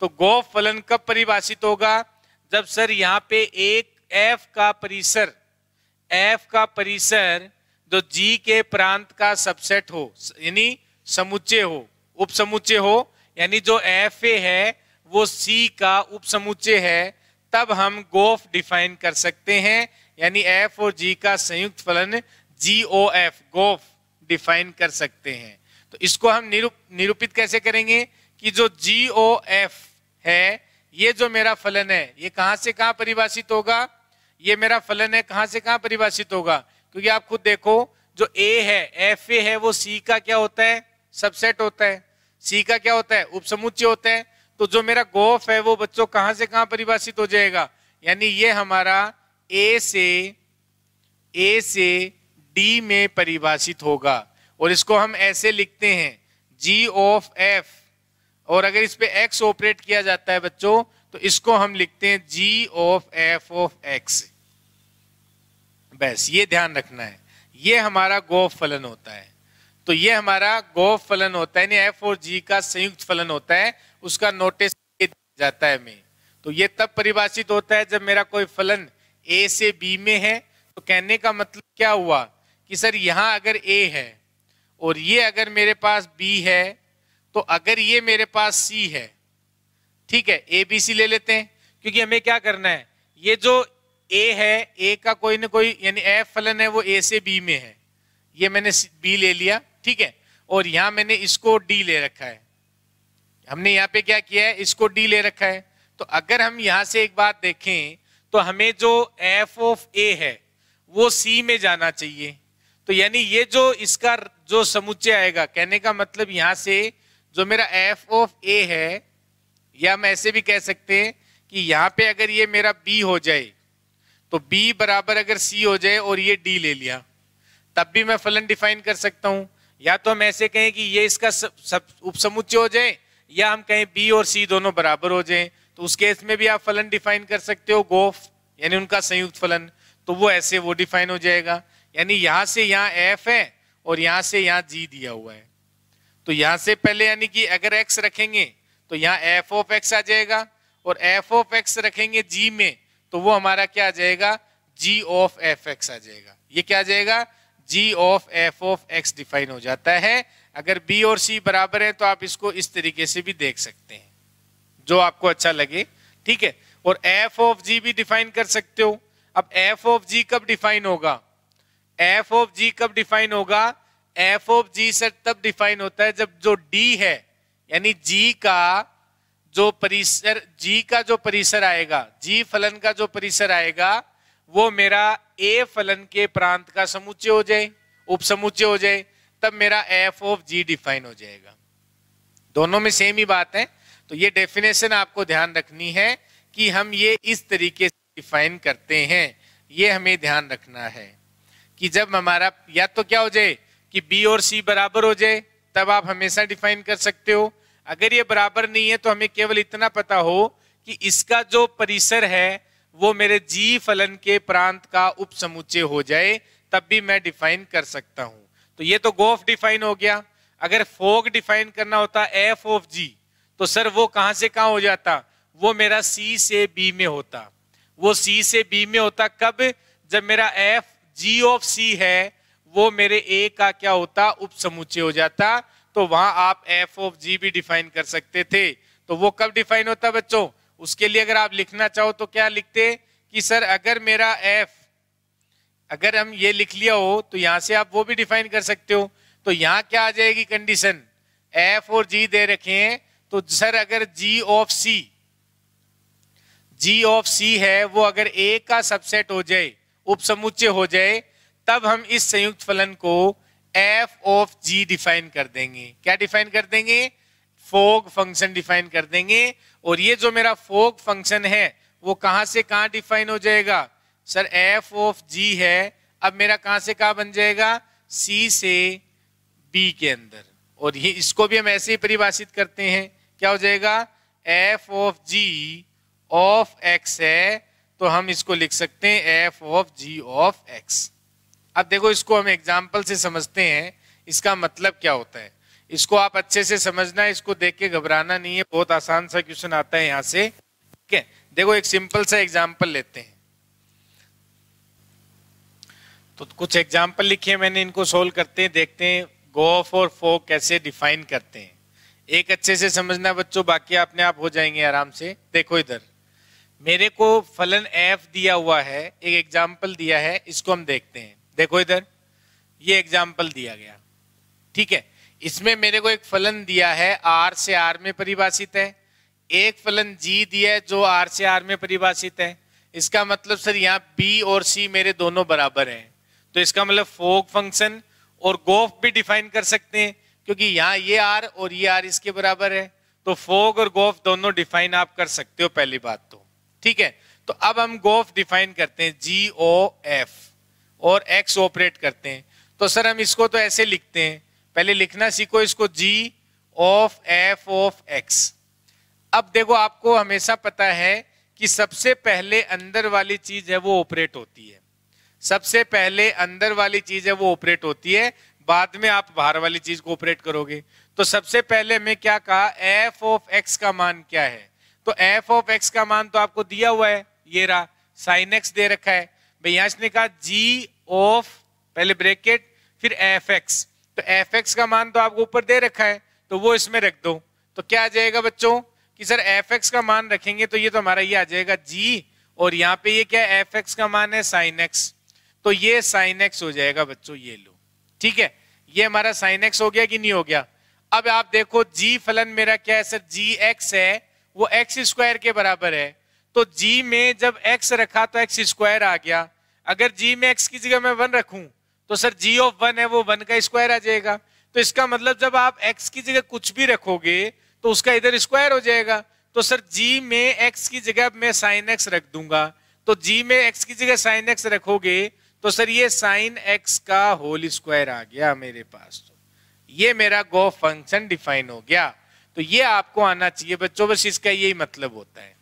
तो गोफ फलन कब परिभाषित होगा जब सर यहाँ पे एक एफ का परिसर एफ का परिसर जो जी के प्रांत का सबसेट हो यानी समुच्चय हो उपसमुच्चय हो यानी जो एफ ए है वो सी का उपसमुच्चय है तब हम गोफ डिफाइन कर सकते हैं यानी एफ और जी का संयुक्त फलन जी ओ एफ गोफ डिफाइन कर सकते हैं तो इसको हम निरूप निरूपित कैसे करेंगे कि जो जी ओ एफ है ये जो मेरा फलन है ये कहां से कहां परिभाषित होगा ये मेरा फलन है कहां से कहां परिभाषित होगा क्योंकि आप खुद देखो जो ए है एफ ए है वो सी का क्या होता है सबसेट होता है सी का क्या होता है उपसमुच्चय होता है तो जो मेरा गोफ है वो बच्चों कहां से कहां परिभाषित हो जाएगा यानी ये हमारा ए से ए से डी में परिभाषित होगा और इसको हम ऐसे लिखते हैं जी ऑफ एफ और अगर इस पे एक्स ऑपरेट किया जाता है बच्चों तो इसको हम लिखते हैं g of f of x बस ये ध्यान रखना है ये हमारा गोफ फलन होता है तो ये हमारा गो फलन होता है एफ और जी का संयुक्त फलन होता है उसका नोटिस जाता है में तो ये तब परिभाषित होता है जब मेरा कोई फलन ए से बी में है तो कहने का मतलब क्या हुआ कि सर यहां अगर ए है और ये अगर मेरे पास बी है तो अगर ये मेरे पास सी है ठीक है ए बी सी ले लेते हैं क्योंकि हमें क्या करना है ये जो ए है ए का कोई ना कोई यानी एफ फलन है वो ए से बी में है ये मैंने बी ले लिया ठीक है और यहां मैंने इसको डी ले रखा है हमने यहां पे क्या किया है इसको डी ले रखा है तो अगर हम यहां से एक बात देखें तो हमें जो एफ ऑफ ए है वो सी में जाना चाहिए तो यानी ये जो इसका जो समुच्चय आएगा कहने का मतलब यहां से जो मेरा एफ ऑफ ए है या हम ऐसे भी कह सकते हैं कि यहां पे अगर ये मेरा बी हो जाए तो बी बराबर अगर सी हो जाए और ये डी ले लिया तब भी मैं फलन डिफाइन कर सकता हूं या तो हम ऐसे कहें कि ये इसका सब, सब उपसमुच्चय हो जाए या हम कहें बी और सी दोनों बराबर हो जाए तो उस केस में भी आप फलन डिफाइन कर सकते हो गोफ यानी उनका संयुक्त फलन तो वो ऐसे वो डिफाइन हो जाएगा यानी यहाँ से यहाँ एफ है और यहां से यहाँ जी दिया हुआ है तो यहां से पहले यानी कि अगर एक्स रखेंगे तो यहाँ एफ ऑफ एक्स आ जाएगा और एफ ऑफ एक्स रखेंगे जी में तो वो हमारा क्या आ जाएगा जी ऑफ एफ एक्स आ जाएगा ये क्या आ जाएगा g of f of x define हो जाता है अगर बी और सी बराबर है तो आप इसको इस तरीके से भी देख सकते हैं जो आपको अच्छा लगे ठीक है और एफ ऑफ जी भी डिफाइन कर सकते हो अब एफ ऑफ जी कब डिफाइन होगा एफ ऑफ जी कब डिफाइन होगा एफ ऑफ जी सर तब डिफाइन होता है जब जो डी है यानी जी का जो परिसर जी का जो परिसर आएगा जी फलन का जो परिसर आएगा वो मेरा ए फलन के प्रांत का समुच्चय हो जाए उपसमुच्चय हो जाए तब मेरा एफ ऑफ जी डिफाइन हो जाएगा दोनों में सेम ही बात है तो ये डेफिनेशन आपको ध्यान रखनी है कि हम ये इस तरीके से डिफाइन करते हैं ये हमें ध्यान रखना है कि जब हमारा या तो क्या हो जाए कि बी और सी बराबर हो जाए तब आप हमेशा डिफाइन कर सकते हो अगर ये बराबर नहीं है तो हमें केवल इतना पता हो कि इसका जो परिसर है वो मेरे जी फलन के प्रांत का उपसमुच्चय हो जाए तब भी मैं डिफाइन कर सकता हूं तो ये तो गोफ डिफाइन हो गया अगर फोग डिफाइन करना होता एफ ऑफ जी तो सर वो कहां से कहां हो जाता वो मेरा सी से बी में होता वो सी से बी में होता कब जब मेरा एफ जी ऑफ सी है वो मेरे ए का क्या होता उपसमुच्चय हो जाता तो वहां आप एफ ऑफ जी भी डिफाइन कर सकते थे तो वो कब डिफाइन होता बच्चों उसके लिए अगर आप लिखना चाहो तो क्या लिखते कि सर अगर मेरा एफ अगर हम ये लिख लिया हो तो यहां से आप वो भी डिफाइन कर सकते हो तो यहां क्या आ जाएगी कंडीशन एफ और जी दे रखे हैं तो सर अगर जी ऑफ सी जी ऑफ सी है वो अगर ए का सबसेट हो जाए उपसमुच्चय हो जाए तब हम इस संयुक्त फलन को एफ ऑफ जी डिफाइन कर देंगे क्या डिफाइन कर देंगे फोग फंक्शन डिफाइन कर देंगे और ये जो मेरा फोग फंक्शन है वो कहां से कहां डिफाइन हो जाएगा सर एफ ऑफ जी है अब मेरा कहां से कहां बन जाएगा सी से बी के अंदर और ये इसको भी हम ऐसे ही परिभाषित करते हैं क्या हो जाएगा F of g of x है तो हम इसको लिख सकते हैं f of g of x अब देखो इसको हम एग्जाम्पल से समझते हैं इसका मतलब क्या होता है इसको आप अच्छे से समझना है इसको देख के घबराना नहीं है बहुत आसान सा क्वेश्चन आता है यहां से ठीक है देखो एक सिंपल सा एग्जाम्पल लेते हैं तो कुछ एग्जाम्पल लिखे मैंने इनको सोल्व करते हैं देखते हैं गोफ और फो कैसे डिफाइन करते हैं एक अच्छे से समझना बच्चों बाकी अपने आप हो जाएंगे आराम से देखो इधर मेरे को फलन एफ दिया हुआ है एक एग्जाम्पल दिया है इसको हम देखते हैं देखो इधर ये एग्जाम्पल दिया गया ठीक है इसमें मेरे को एक फलन दिया है आर से आर में परिभाषित है एक फलन जी दिया है जो आर से आर में परिभाषित है इसका मतलब सर यहाँ बी और सी मेरे दोनों बराबर हैं तो इसका मतलब फोक फंक्शन और गोफ भी डिफाइन कर सकते हैं क्योंकि यहाँ ये आर और ये आर इसके बराबर है तो फोक और गोफ दोनों डिफाइन आप कर सकते हो पहली बात तो ठीक है तो अब हम गोफ डिफाइन करते हैं जी ओ एफ और एक्स ऑपरेट करते हैं तो सर हम इसको तो ऐसे लिखते हैं पहले लिखना सीखो इसको g of f of x अब देखो आपको हमेशा पता है कि सबसे पहले अंदर वाली चीज है वो ऑपरेट होती है सबसे पहले अंदर वाली चीज है वो ऑपरेट होती है बाद में आप बाहर वाली चीज को ऑपरेट करोगे तो सबसे पहले हमें क्या कहा एफ ऑफ एक्स का मान क्या है तो एफ ऑफ एक्स का मान तो आपको दिया हुआ है ये रहा साइन एक्स दे रखा है भैया इसने कहा जी ऑफ पहले ब्रेकेट फिर एफ एक्स तो एफ एक्स का मान तो आपको ऊपर दे रखा है तो वो इसमें रख दो तो क्या आ जाएगा बच्चों कि सर एफ एक्स का मान रखेंगे तो ये तो हमारा ये आ जाएगा जी और यहाँ पे ये क्या एफ एक्स का मान है साइन एक्स तो ये साइन एक्स हो जाएगा बच्चों ये लो ठीक है ये हमारा साइन एक्स हो गया कि नहीं हो गया अब आप देखो जी फलन मेरा क्या है सर जी एक्स है वो एक्स स्क्वायर के बराबर है तो जी में जब एक्स रखा तो एक्स स्क्वायर आ गया अगर जी में एक्स की जगह मैं वन रखूं तो सर जी ऑफ वन है वो वन का स्क्वायर आ जाएगा तो इसका मतलब जब आप एक्स की जगह कुछ भी रखोगे तो उसका इधर स्क्वायर हो जाएगा तो सर जी में एक्स की जगह मैं साइन एक्स रख दूंगा तो जी में एक्स की जगह साइन एक्स रखोगे तो सर ये साइन एक्स का होल स्क्वायर आ गया मेरे पास तो ये मेरा गो फंक्शन डिफाइन हो गया तो ये आपको आना चाहिए बच्चों बस इसका यही मतलब होता है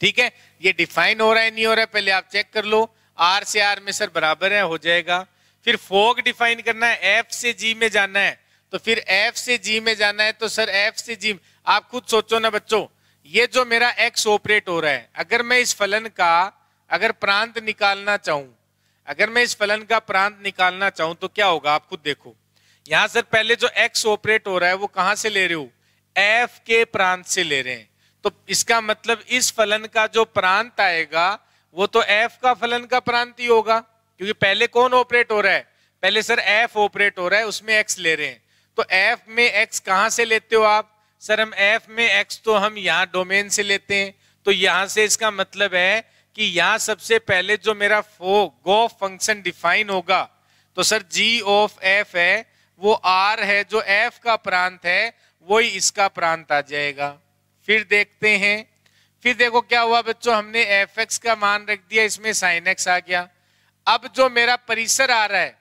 ठीक है ये डिफाइन हो रहा है नहीं हो रहा है पहले आप चेक कर लो आर से आर में सर बराबर है हो जाएगा फिर फोग डिफाइन करना है एफ से जी में जाना है तो फिर एफ से जी में जाना है तो सर एफ से जी आप खुद सोचो ना बच्चों ये जो मेरा एक्स ऑपरेट हो रहा है अगर मैं इस फलन का अगर प्रांत निकालना चाहूं अगर मैं इस फलन का प्रांत निकालना चाहूं तो क्या होगा आप खुद देखो यहां सर पहले जो एक्स ऑपरेट हो रहा है वो कहां से ले रहे हो एफ के प्रांत से ले रहे हैं तो इसका मतलब इस फलन का जो प्रांत आएगा वो तो एफ का फलन का प्रांत ही होगा क्योंकि पहले कौन ऑपरेट हो रहा है पहले सर एफ ऑपरेट हो रहा है उसमें एक्स ले रहे हैं तो एफ में एक्स कहाँ से लेते हो आप सर हम एफ में एक्स तो हम यहाँ डोमेन से लेते हैं तो यहां से इसका मतलब है कि यहां सबसे पहले जो मेरा फो गो फंक्शन डिफाइन होगा तो सर जी ऑफ एफ है वो आर है जो एफ का प्रांत है वही इसका प्रांत आ जाएगा फिर देखते हैं फिर देखो क्या हुआ बच्चों हमने एफ एक्स का मान रख दिया इसमें साइन एक्स आ गया अब जो मेरा परिसर आ रहा है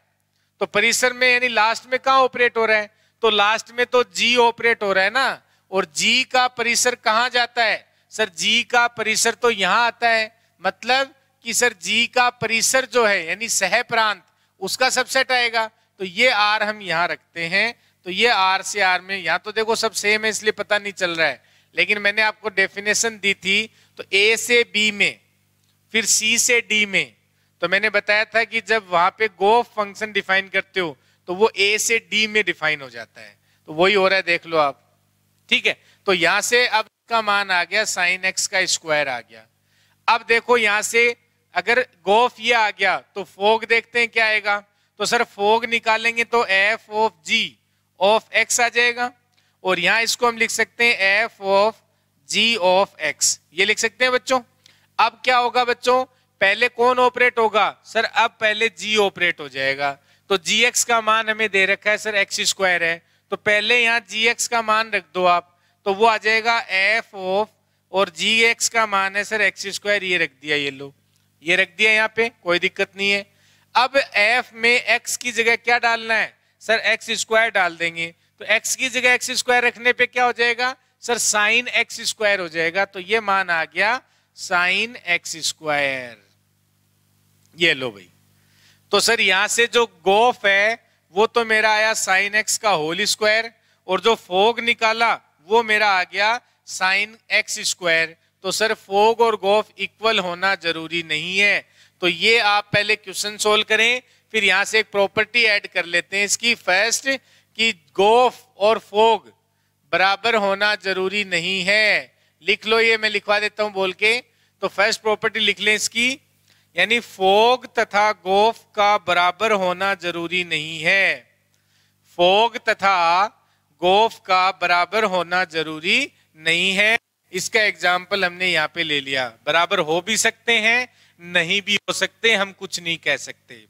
तो परिसर में यानी लास्ट में कहा ऑपरेट हो रहा है तो लास्ट में तो जी ऑपरेट हो रहा है ना और जी का परिसर कहा जाता है सर जी का परिसर तो यहां आता है मतलब कि सर जी का परिसर जो है यानी सह प्रांत उसका सबसेट आएगा तो ये आर हम यहां रखते हैं तो ये आर से आर में यहां तो देखो सब सेम है इसलिए पता नहीं चल रहा है लेकिन मैंने आपको डेफिनेशन दी थी तो ए से बी में फिर सी से डी में तो मैंने बताया था कि जब वहां पे गो फंक्शन डिफाइन करते हो तो वो ए से डी में डिफाइन हो जाता है तो वही हो रहा है देख लो आप ठीक है तो यहां से अब का मान आ गया साइन एक्स का स्क्वायर आ गया अब देखो यहां से अगर गोफ ये आ गया तो फोग देखते हैं क्या आएगा तो सर फोग निकालेंगे तो f of g of x आ जाएगा और यहां इसको हम लिख सकते हैं f of g of x ये लिख सकते हैं बच्चों अब क्या होगा बच्चों पहले कौन ऑपरेट होगा सर अब पहले जी ऑपरेट हो जाएगा तो जी एक्स का मान हमें दे रखा है सर एक्स स्क्वायर है तो पहले यहाँ जी एक्स का मान रख दो आप तो वो आ जाएगा एफ ऑफ और जी एक्स का मान है सर एक्स स्क्वायर ये रख दिया ये लो ये रख दिया यहाँ पे कोई दिक्कत नहीं है अब एफ में एक्स की जगह क्या डालना है सर एक्स स्क्वायर डाल देंगे तो एक्स की जगह एक्स स्क्वायर रखने पे क्या हो जाएगा सर साइन एक्स स्क्वायर हो जाएगा तो ये मान आ गया साइन एक्स स्क्वायर ये लो भाई तो सर यहां से जो गोफ है वो तो मेरा आया साइन एक्स का होल स्क्वायर और जो फोग निकाला वो मेरा आ गया साइन एक्स स्क्वायर तो सर फोग और गोफ इक्वल होना जरूरी नहीं है तो ये आप पहले क्वेश्चन सोल्व करें फिर यहां से एक प्रॉपर्टी ऐड कर लेते हैं इसकी फर्स्ट कि गोफ और फोग बराबर होना जरूरी नहीं है लिख लो ये मैं लिखवा देता हूं बोल के तो फर्स्ट प्रॉपर्टी लिख लें इसकी यानी फोग तथा गोफ का बराबर होना जरूरी नहीं है फोग तथा गोफ का बराबर होना जरूरी नहीं है इसका एग्जाम्पल हमने यहाँ पे ले लिया बराबर हो भी सकते हैं नहीं भी हो सकते हम कुछ नहीं कह सकते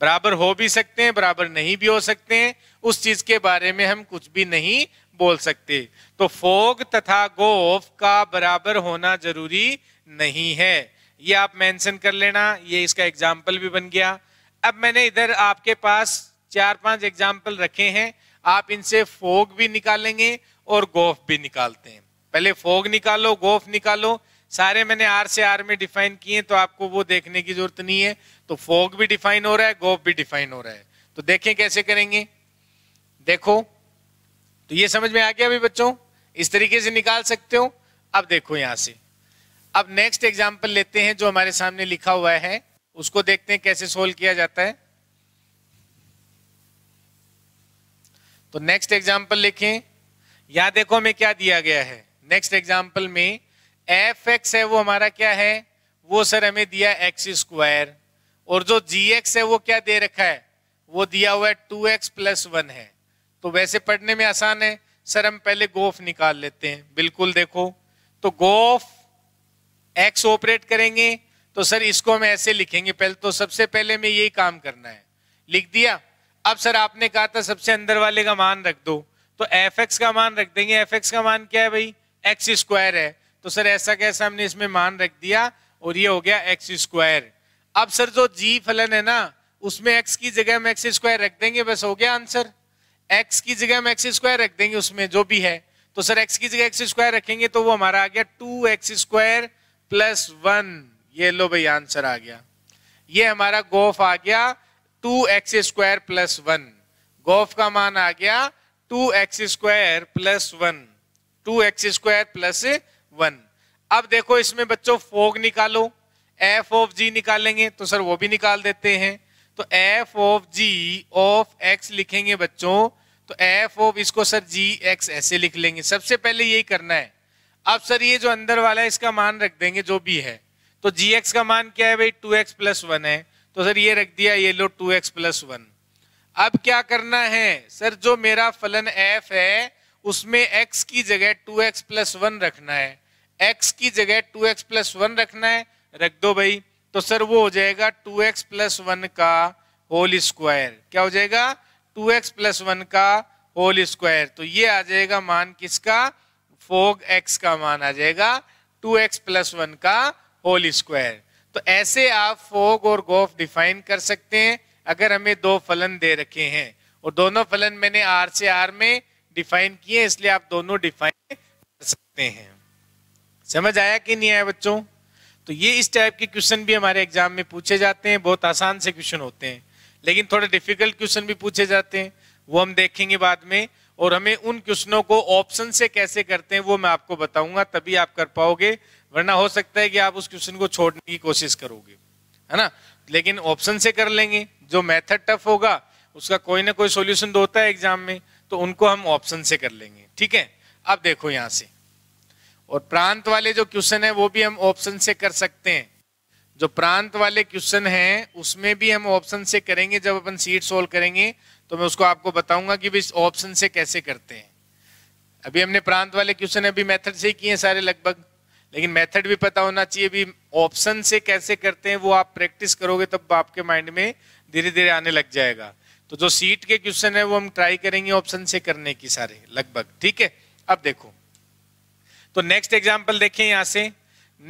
बराबर हो भी सकते हैं बराबर नहीं भी हो सकते हैं उस चीज के बारे में हम कुछ भी नहीं बोल सकते तो फोग तथा गोफ का बराबर होना जरूरी नहीं है ये आप मेंशन कर लेना ये इसका एग्जाम्पल भी बन गया अब मैंने इधर आपके पास चार पांच एग्जाम्पल रखे हैं आप इनसे फोग भी निकालेंगे और गोफ भी निकालते हैं पहले फोग निकालो गोफ निकालो सारे मैंने आर से आर में डिफाइन किए तो आपको वो देखने की जरूरत नहीं है तो फोग भी डिफाइन हो रहा है गोफ भी डिफाइन हो रहा है तो देखें कैसे करेंगे देखो तो ये समझ में आ गया अभी बच्चों इस तरीके से निकाल सकते हो अब देखो यहां से अब नेक्स्ट एग्जाम्पल लेते हैं जो हमारे सामने लिखा हुआ है उसको देखते हैं कैसे सोल्व किया जाता है तो नेक्स्ट एग्जाम्पल लिखें या देखो हमें क्या दिया गया है नेक्स्ट एग्जाम्पल में एफ एक्स है वो हमारा क्या है वो सर हमें दिया एक्स स्क्वायर और जो जी एक्स है वो क्या दे रखा है वो दिया हुआ है टू एक्स प्लस वन है तो वैसे पढ़ने में आसान है सर हम पहले गोफ निकाल लेते हैं बिल्कुल देखो तो गोफ एक्स ऑपरेट करेंगे तो सर इसको हम ऐसे लिखेंगे पहले तो सबसे पहले में यही काम करना है लिख दिया अब सर आपने कहा था सबसे अंदर वाले का मान रख दो तो एफ एक्स का मान रख देंगे एफ एक्स का मान क्या है भाई एक्स स्क्वायर है तो सर ऐसा कैसा हमने इसमें मान रख दिया और ये हो गया एक्स स्क्वायर अब सर जो जी फलन है ना उसमें एक्स की जगह हम एक्स स्क्वायर रख देंगे बस हो गया आंसर एक्स की जगह हम एक्स स्क्वायर रख देंगे उसमें जो भी है तो सर एक्स की जगह एक्स स्क्वायर रखेंगे तो वो हमारा आ गया two x square plus one ये लो भाई आंसर आ गया ये हमारा गोफ आ गया two x square plus one gof का मान आ गया two x square plus one two x square plus one अब देखो इसमें बच्चों फोग निकालो एफ ऑफ जी निकालेंगे तो सर वो भी निकाल देते हैं तो f of g of x लिखेंगे बच्चों तो एफ ऑफ इसको सर जी एक्स ऐसे लिख लेंगे सबसे पहले यही करना है अब सर ये जो अंदर वाला है इसका मान रख देंगे जो भी है तो जी एक्स का मान क्या है भाई टू एक्स प्लस वन है तो सर ये रख दिया ये लो टू एक्स प्लस वन अब क्या करना है सर जो मेरा फलन एफ है उसमें एक्स की जगह टू एक्स प्लस वन रखना है एक्स की जगह टू एक्स प्लस वन रखना है रख दो भाई तो सर वो हो जाएगा टू एक्स प्लस वन का होल स्क्वायर क्या हो जाएगा टू एक्स प्लस वन का होल स्क्वायर तो ये आ जाएगा मान किसका फोर एक्स का मान आ जाएगा टू एक्स प्लस वन का होल स्क्वायर तो ऐसे आप फोग और गोफ डिफाइन कर सकते हैं अगर हमें दो फलन दे रखे हैं और दोनों फलन मैंने आर से आर में डिफाइन किए इसलिए आप दोनों डिफाइन कर सकते हैं समझ आया कि नहीं आया बच्चों तो ये इस टाइप के क्वेश्चन भी हमारे एग्जाम में पूछे जाते हैं बहुत आसान से क्वेश्चन होते हैं लेकिन थोड़े डिफिकल्ट क्वेश्चन भी पूछे जाते हैं वो हम देखेंगे बाद में और हमें उन क्वेश्चनों को ऑप्शन से कैसे करते हैं वो मैं आपको बताऊंगा तभी आप कर पाओगे वरना हो सकता है कि आप उस क्वेश्चन को छोड़ने की कोशिश करोगे है ना लेकिन ऑप्शन से कर लेंगे जो मेथड टफ होगा उसका कोई ना कोई सोल्यूशन तो होता है एग्जाम में तो उनको हम ऑप्शन से कर लेंगे ठीक है अब देखो यहां से और प्रांत वाले जो क्वेश्चन है वो भी हम ऑप्शन से कर सकते हैं जो प्रांत वाले क्वेश्चन है उसमें भी हम ऑप्शन से करेंगे जब अपन सीट सोल्व करेंगे तो मैं उसको आपको बताऊंगा कि इस ऑप्शन से कैसे करते हैं अभी हमने प्रांत वाले क्वेश्चन अभी मेथड से ही किए सारे लगभग लेकिन मेथड भी पता होना चाहिए भी ऑप्शन से कैसे करते हैं वो आप प्रैक्टिस करोगे तब आपके माइंड में धीरे धीरे आने लग जाएगा तो जो सीट के क्वेश्चन है वो हम ट्राई करेंगे ऑप्शन से करने की सारे लगभग ठीक है अब देखो तो नेक्स्ट एग्जाम्पल देखें यहां से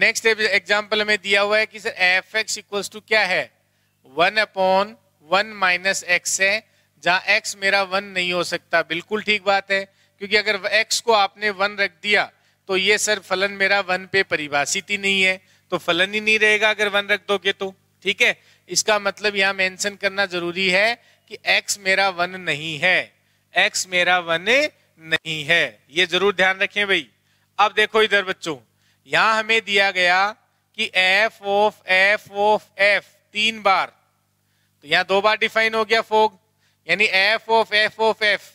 नेक्स्ट एग्जाम्पल हमें दिया हुआ है कि sir f x equals to क्या है one upon one minus x है जहां x मेरा वन नहीं हो सकता बिल्कुल ठीक बात है क्योंकि अगर x को आपने वन रख दिया तो ये सर फलन मेरा वन पे परिभाषित ही नहीं है तो फलन ही नहीं रहेगा अगर वन रख दोगे तो ठीक है इसका मतलब यहां मेंशन करना जरूरी है कि x मेरा वन नहीं है x मेरा वन नहीं है ये जरूर ध्यान रखें भाई अब देखो इधर बच्चों यहां हमें दिया गया कि f of f of f तीन बार तो यहां दो बार डिफाइन हो गया फोग यानी f of f of f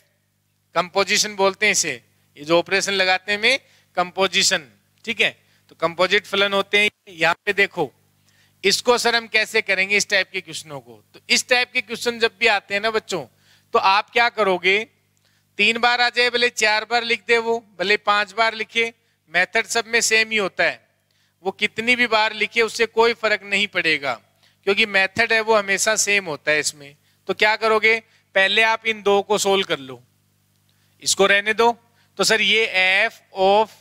composition बोलते हैं इसे ये जो ऑपरेशन लगाते हैं कंपोजिशन ठीक है तो कंपोजिट फलन होते हैं यहाँ पे देखो इसको सर हम कैसे करेंगे इस टाइप के क्वेश्चनों को तो इस टाइप के क्वेश्चन जब भी आते हैं ना बच्चों तो आप क्या करोगे तीन बार आ जाए भले चार बार लिख दे वो भले पांच बार लिखे मेथड सब में सेम ही होता है वो कितनी भी बार लिखे उससे कोई फर्क नहीं पड़ेगा क्योंकि मेथड है वो हमेशा सेम होता है इसमें तो क्या करोगे पहले आप इन दो को सोल्व कर लो इसको रहने दो तो सर ये एफ ऑफ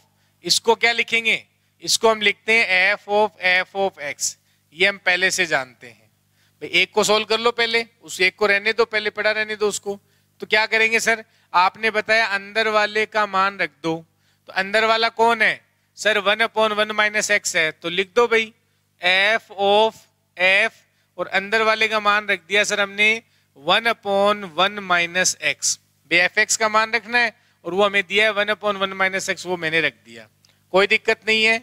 इसको क्या लिखेंगे इसको हम लिखते हैं f of f of x ये हम पहले से जानते हैं भाई एक को सोल्व कर लो पहले उस एक को रहने दो पहले पड़ा रहने दो उसको तो क्या करेंगे सर आपने बताया अंदर वाले का मान रख दो तो अंदर वाला कौन है sir one upon one minus x है तो लिख दो भाई एफ ऑफ एफ और अंदर वाले का मान रख दिया सर हमने one upon one minus x f x का मान रखना है और वो हमें दिया है one upon one minus x वो मैंने रख दिया कोई दिक्कत नहीं है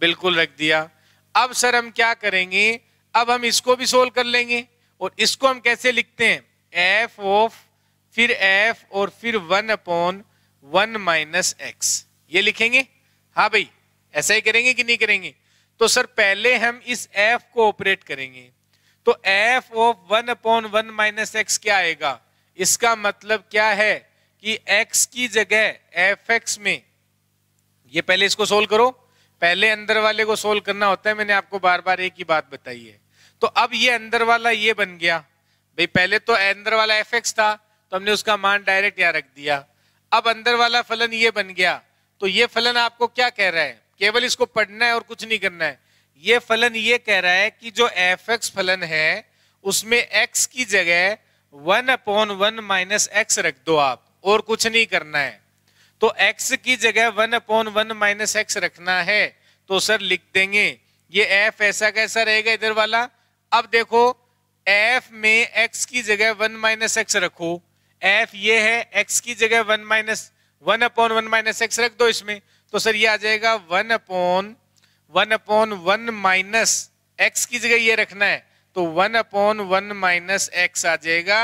बिल्कुल रख दिया अब सर हम क्या करेंगे अब हम इसको भी सोल्व कर लेंगे और इसको हम कैसे लिखते हैं एफ ऑफ फिर एफ और फिर one upon one minus x ये लिखेंगे हाँ भाई ऐसा ही करेंगे कि नहीं करेंगे तो सर पहले हम इस एफ को ऑपरेट करेंगे तो f of one upon one minus x क्या आएगा इसका मतलब क्या है कि एक्स की जगह एफ एक्स में ये पहले इसको सोल्व करो पहले अंदर वाले को सोल्व करना होता है मैंने आपको बार बार एक ही बात बताई है तो अब ये अंदर वाला ये बन गया भाई पहले तो अंदर वाला एफ एक्स था तो हमने उसका मान डायरेक्ट यहां रख दिया अब अंदर वाला फलन ये बन गया तो ये फलन आपको क्या कह रहा है केवल इसको पढ़ना है और कुछ नहीं करना है ये फलन ये कह रहा है कि जो एफ एक्स फलन है उसमें एक्स की जगह one upon one minus x रख दो आप और कुछ नहीं करना है तो एक्स की जगह one upon one minus x रखना है तो सर लिख देंगे ये एफ ऐसा कैसा रहेगा इधर वाला अब देखो एफ में एक्स की जगह वन माइनस एक्स रखो एफ ये है एक्स की जगह one minus one upon one minus x रख दो इसमें तो सर ये आ जाएगा one upon one upon one minus x की जगह ये रखना है तो one upon one minus x आ जाएगा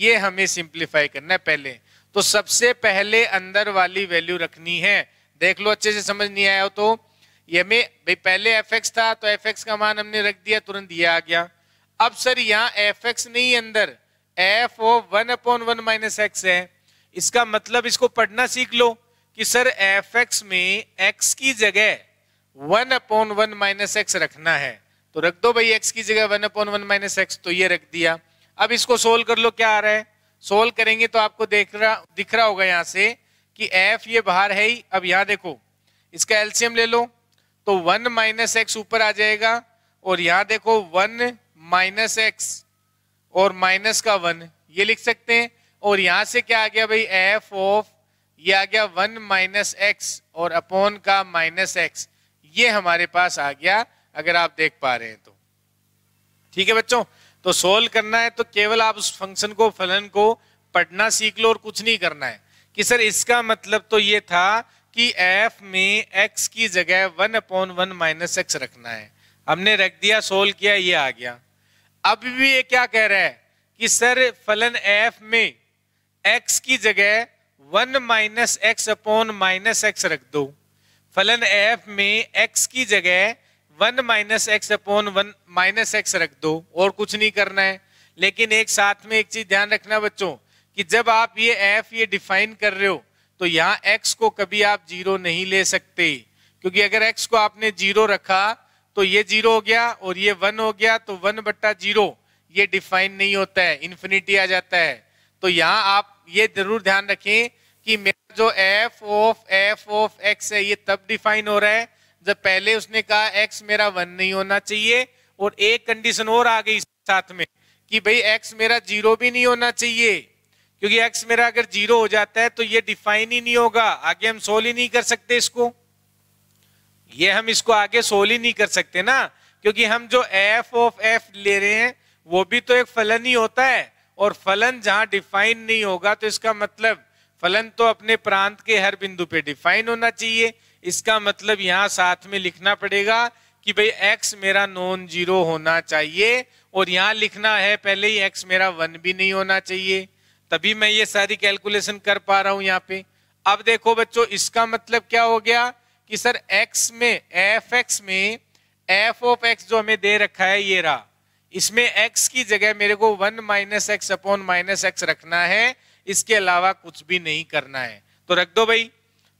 ये हमें सिंप्लीफाई करना है पहले तो सबसे पहले अंदर वाली वैल्यू रखनी है देख लो अच्छे से समझ नहीं आया हो तो ये हमें भाई पहले एफ एक्स था तो एफ एक्स का मान हमने रख दिया तुरंत ये आ गया अब सर यहाँ एफ एक्स नहीं अंदर f o one upon one minus x है इसका मतलब इसको पढ़ना सीख लो कि सर एफ एक्स में एक्स की जगह one upon one minus x रखना है तो रख दो भाई एक्स की जगह one upon one minus x तो ये रख दिया अब इसको सोल्व कर लो क्या आ रहा है सोल्व करेंगे तो आपको देख रहा दिख रहा होगा यहाँ से कि एफ ये बाहर है ही अब यहाँ देखो इसका एल्सियम ले लो तो वन माइनस एक्स ऊपर आ जाएगा और यहाँ देखो वन माइनस एक्स और माइनस का वन ये लिख सकते हैं और यहाँ से क्या आ गया भाई एफ ऑफ ये आ गया वन माइनस एक्स और अपॉन का माइनस एक्स ये हमारे पास आ गया अगर आप देख पा रहे हैं तो ठीक है बच्चों तो सोल्व करना है तो केवल आप उस फंक्शन को फलन को पढ़ना सीख लो और कुछ नहीं करना है कि सर इसका मतलब तो ये था कि f में x की जगह one upon one minus x रखना है हमने रख दिया सोल्व किया ये आ गया अब भी ये क्या कह रहा है कि सर फलन f में x की जगह one minus x upon minus x रख दो फलन एफ में एक्स की जगह one minus x upon one minus x रख दो और कुछ नहीं करना है लेकिन एक साथ में एक चीज ध्यान रखना बच्चों कि जब आप ये एफ ये डिफाइन कर रहे हो तो यहाँ एक्स को कभी आप जीरो नहीं ले सकते क्योंकि अगर एक्स को आपने जीरो रखा तो ये जीरो हो गया और ये वन हो गया तो वन बट्टा जीरो ये डिफाइन नहीं होता है इन्फिनिटी आ जाता है तो यहाँ आप ये जरूर ध्यान रखें कि जो f of f of x है ये तब डिफाइन हो रहा है जब पहले उसने कहा एक्स मेरा वन नहीं होना चाहिए और एक कंडीशन और आ गई साथ में कि भाई एक्स मेरा जीरो भी नहीं होना चाहिए क्योंकि एक्स मेरा अगर जीरो हो जाता है तो ये डिफाइन ही नहीं होगा आगे हम सोल्व ही नहीं कर सकते इसको ये हम इसको आगे सोल्व ही नहीं कर सकते ना क्योंकि हम जो एफ ऑफ एफ ले रहे हैं वो भी तो एक फलन ही होता है और फलन जहां डिफाइन नहीं होगा तो इसका मतलब फलन तो अपने प्रांत के हर बिंदु पे डिफाइन होना चाहिए इसका मतलब यहाँ साथ में लिखना पड़ेगा कि भाई एक्स मेरा नॉन जीरो होना चाहिए और यहाँ लिखना है पहले ही एक्स मेरा वन भी नहीं होना चाहिए तभी मैं ये सारी कैलकुलेशन कर पा रहा हूं यहाँ पे अब देखो बच्चों इसका मतलब क्या हो गया कि सर x में एफ एक्स में एफ ऑफ एक्स जो हमें दे रखा है ये रहा इसमें x की जगह मेरे को one minus x upon minus x रखना है इसके अलावा कुछ भी नहीं करना है तो रख दो भाई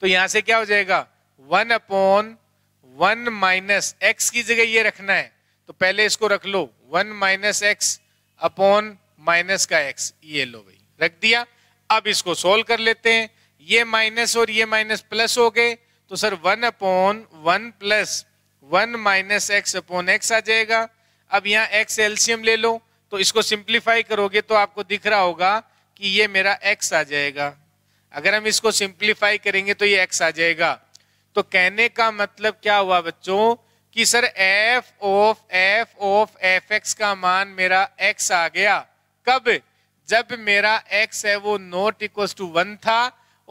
तो यहां से क्या हो जाएगा one upon one minus x की जगह ये रखना है तो पहले इसको रख लो one minus x upon minus का एक्स ये लो भाई रख दिया अब इसको सोल्व कर लेते हैं ये माइनस और ये माइनस प्लस हो गए तो sir one upon one plus one minus x upon x आ जाएगा अब यहां एक्स एल्सियम ले लो तो इसको सिंप्लीफाई करोगे तो आपको दिख रहा होगा कि ये मेरा एक्स आ जाएगा अगर हम इसको सिंप्लीफाई करेंगे तो ये एक्स आ जाएगा तो कहने का मतलब क्या हुआ बच्चों कि sir f of f of f x का मान मेरा एक्स आ गया कब जब मेरा एक्स है वो नॉट इक्व टू वन था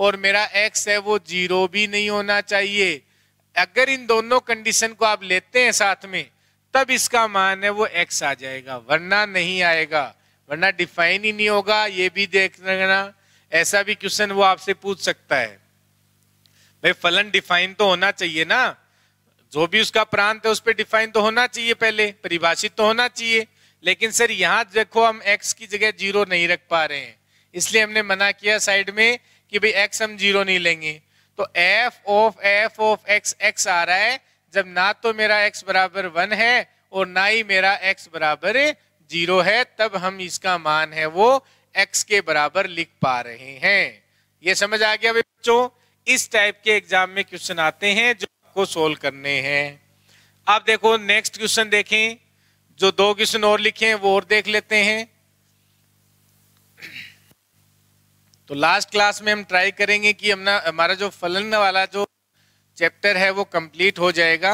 और मेरा एक्स है वो जीरो भी नहीं होना चाहिए अगर इन दोनों कंडीशन को आप लेते हैं साथ में तब इसका मान है वो एक्स आ जाएगा वरना नहीं आएगा वरना डिफाइन ही नहीं होगा ये भी देख लेना ऐसा भी क्वेश्चन वो आपसे पूछ सकता है भाई फलन डिफाइन तो होना चाहिए ना जो भी उसका प्रांत है उस पर डिफाइन तो होना चाहिए पहले परिभाषित तो होना चाहिए लेकिन सर यहाँ देखो हम एक्स की जगह जीरो नहीं रख पा रहे हैं इसलिए हमने मना किया साइड में कि भाई एक्स हम जीरो नहीं लेंगे तो f of f of x x आ रहा है जब ना तो मेरा एक्स बराबर वन है और ना ही मेरा एक्स बराबर जीरो है तब हम इसका मान है वो एक्स के बराबर लिख पा रहे हैं ये समझ आ गया बच्चों इस टाइप के एग्जाम में क्वेश्चन आते हैं जो आपको सोल्व करने हैं आप देखो नेक्स्ट क्वेश्चन देखें जो दो क्वेश्चन और लिखे हैं वो और देख लेते हैं तो लास्ट क्लास में हम ट्राई करेंगे कि हमना हमारा जो फलन वाला जो चैप्टर है वो कंप्लीट हो जाएगा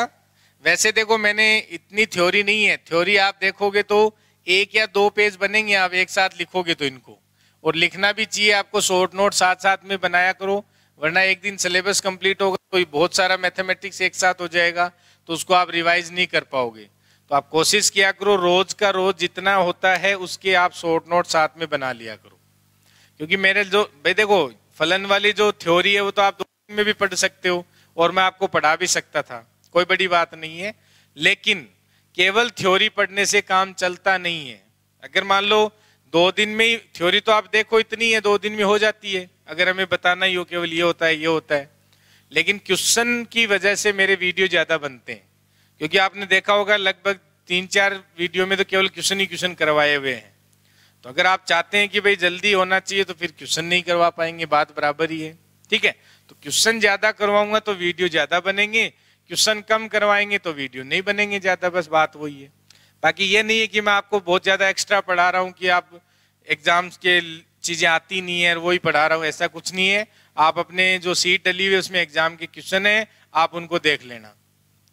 वैसे देखो मैंने इतनी थ्योरी नहीं है थ्योरी आप देखोगे तो एक या दो पेज बनेंगे आप एक साथ लिखोगे तो इनको और लिखना भी चाहिए आपको शॉर्ट नोट साथ साथ में बनाया करो वरना एक दिन सिलेबस कंप्लीट होगा तो बहुत सारा मैथमेटिक्स एक साथ हो जाएगा तो उसको आप रिवाइज नहीं कर पाओगे तो आप कोशिश किया करो रोज का रोज जितना होता है उसके आप शॉर्ट नोट साथ में बना लिया करो क्योंकि मेरे जो भाई देखो फलन वाली जो थ्योरी है वो तो आप दो में भी पढ़ सकते हो और मैं आपको पढ़ा भी सकता था कोई बड़ी बात नहीं है लेकिन केवल थ्योरी पढ़ने से काम चलता नहीं है अगर मान लो दो दिन में ही थ्योरी तो आप देखो इतनी है दो दिन में हो जाती है अगर हमें बताना ही हो केवल ये होता है ये होता है लेकिन क्वेश्चन की वजह से मेरे वीडियो ज्यादा बनते हैं क्योंकि आपने देखा होगा लगभग तीन चार वीडियो में तो केवल क्वेश्चन ही क्वेश्चन करवाए हुए हैं तो अगर आप चाहते हैं कि भाई जल्दी होना चाहिए तो फिर क्वेश्चन नहीं करवा पाएंगे बात बराबर ही है ठीक है तो क्वेश्चन ज्यादा करवाऊंगा तो वीडियो ज्यादा बनेंगे क्वेश्चन कम करवाएंगे तो वीडियो नहीं बनेंगे ज्यादा बस बात वही है बाकी ये नहीं है कि मैं आपको बहुत ज्यादा एक्स्ट्रा पढ़ा रहा हूँ कि आप एग्जाम्स के चीजें आती नहीं है वो वही पढ़ा रहा हूँ ऐसा कुछ नहीं है आप अपने जो सीट डली हुई है उसमें एग्जाम के क्वेश्चन है आप उनको देख लेना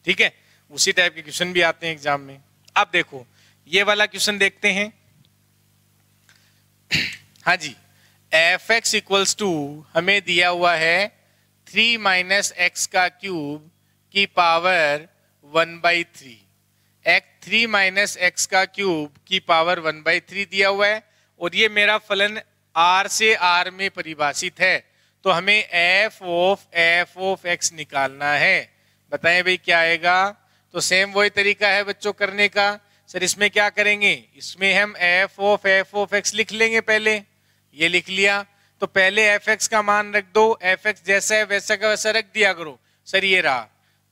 ठीक है उसी टाइप के क्वेश्चन भी आते हैं एग्जाम में आप देखो ये वाला क्वेश्चन देखते हैं [CLEARS THROAT] हाँ जी एफ एक्स इक्वल्स टू हमें दिया हुआ है थ्री माइनस एक्स का क्यूब की power one by three x three minus x का क्यूब की पावर वन बाई थ्री दिया हुआ है और ये मेरा फलन आर से आर में परिभाषित है तो हमें f of f of x निकालना है बताएं भाई क्या आएगा तो सेम वही तरीका है बच्चों करने का सर इसमें क्या करेंगे इसमें हम f of f of x लिख लेंगे पहले ये लिख लिया तो पहले एफ एक्स का मान रख दो एफ एक्स जैसा है वैसा का वैसा रख दिया करो सर ये रहा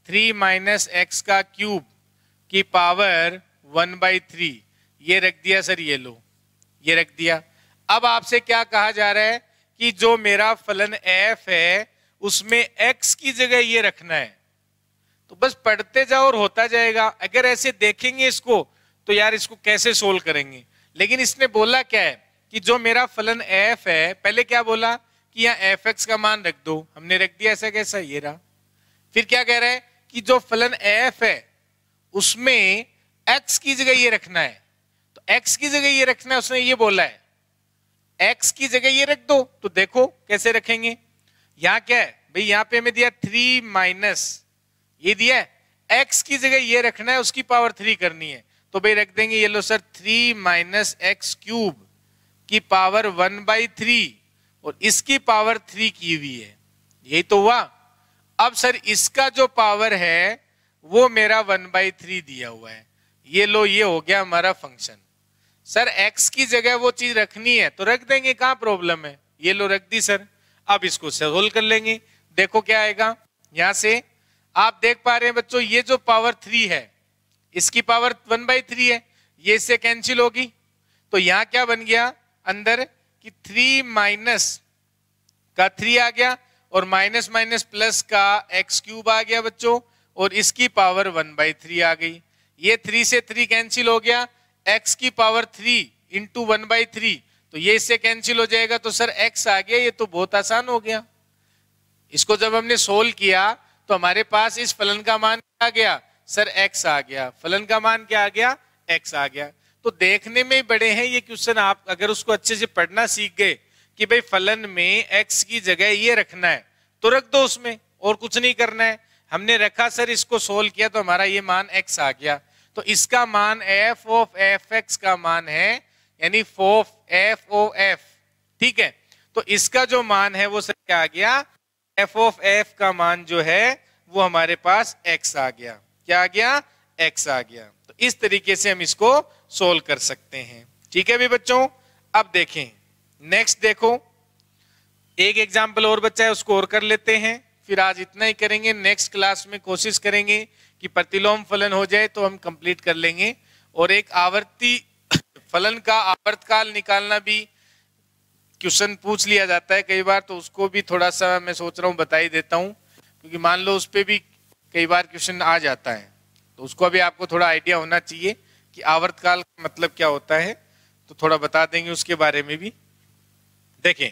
थ्री माइनस एक्स का क्यूब की पावर वन बाई थ्री ये रख दिया सर ये लो ये रख दिया अब आपसे क्या कहा जा रहा है कि जो मेरा फलन एफ है उसमें एक्स की जगह ये रखना है तो बस पढ़ते जाओ और होता जाएगा अगर ऐसे देखेंगे इसको तो यार इसको कैसे सोल्व करेंगे लेकिन इसने बोला क्या है कि जो मेरा फलन एफ है पहले क्या बोला कि यहाँ एफ एक्स का मान रख दो हमने रख दिया ऐसा कैसा ये रहा फिर क्या कह रहा है कि जो फलन एफ है उसमें एक्स की जगह ये रखना है तो एक्स की जगह ये रखना है उसने ये बोला है एक्स की जगह ये रख दो तो देखो कैसे रखेंगे यहां क्या है भाई यहां पे हमें दिया थ्री माइनस ये दिया है एक्स की जगह ये रखना है उसकी पावर थ्री करनी है तो भाई रख देंगे ये लो sir three minus x cube की पावर वन बाई थ्री और इसकी पावर थ्री की हुई है यही तो हुआ अब सर इसका जो पावर है वो मेरा वन बाई थ्री दिया हुआ है ये लो ये हो गया हमारा फंक्शन सर एक्स की जगह वो चीज रखनी है तो रख देंगे कहा प्रॉब्लम है ये लो रख दी सर अब इसको सोल्व कर लेंगे देखो क्या आएगा यहां से आप देख पा रहे हैं बच्चों ये जो पावर थ्री है इसकी पावर वन बाई थ्री है ये इससे कैंसिल होगी तो यहां क्या बन गया अंदर कि थ्री माइनस का थ्री आ गया और माइनस माइनस प्लस का एक्स क्यूब आ गया बच्चों और इसकी पावर वन बाई थ्री आ गई ये थ्री से थ्री कैंसिल हो गया एक्स की power three into one by three तो ये इससे कैंसिल हो जाएगा तो सर एक्स आ गया ये तो बहुत आसान हो गया इसको जब हमने सोल्व किया तो हमारे पास इस फलन का मान आ गया सर एक्स आ गया फलन का मान क्या आ गया एक्स आ गया तो देखने में बड़े हैं ये क्वेश्चन आप अगर उसको अच्छे से पढ़ना सीख गए कि भाई फलन में एक्स की जगह ये रखना है तो रख दो उसमें और कुछ नहीं करना है हमने रखा सर इसको सोल्व किया तो हमारा ये मान एक्स आ गया तो इसका मान एफ ऑफ एफ एक्स का मान है यानी फोफ एफ ओ एफ ठीक है तो इसका जो मान है वो सर क्या आ गया एफ ऑफ एफ का मान जो है वो हमारे पास एक्स आ गया क्या आ गया एक्स आ गया तो इस तरीके से हम इसको सोल्व कर सकते हैं ठीक है भाई बच्चों अब देखें नेक्स्ट देखो एक एग्जाम्पल और बच्चा है उसको और कर लेते हैं फिर आज इतना ही करेंगे नेक्स्ट क्लास में कोशिश करेंगे कि प्रतिलोम फलन हो जाए तो हम कंप्लीट कर लेंगे और एक आवर्ती [COUGHS] फलन का आवर्तकाल निकालना भी क्वेश्चन पूछ लिया जाता है कई बार तो उसको भी थोड़ा सा मैं सोच रहा हूँ बता ही देता हूँ क्योंकि मान लो उस पर भी कई बार क्वेश्चन आ जाता है तो उसको भी आपको थोड़ा आइडिया होना चाहिए कि आवर्तकाल का मतलब क्या होता है तो थोड़ा बता देंगे उसके बारे में भी देखें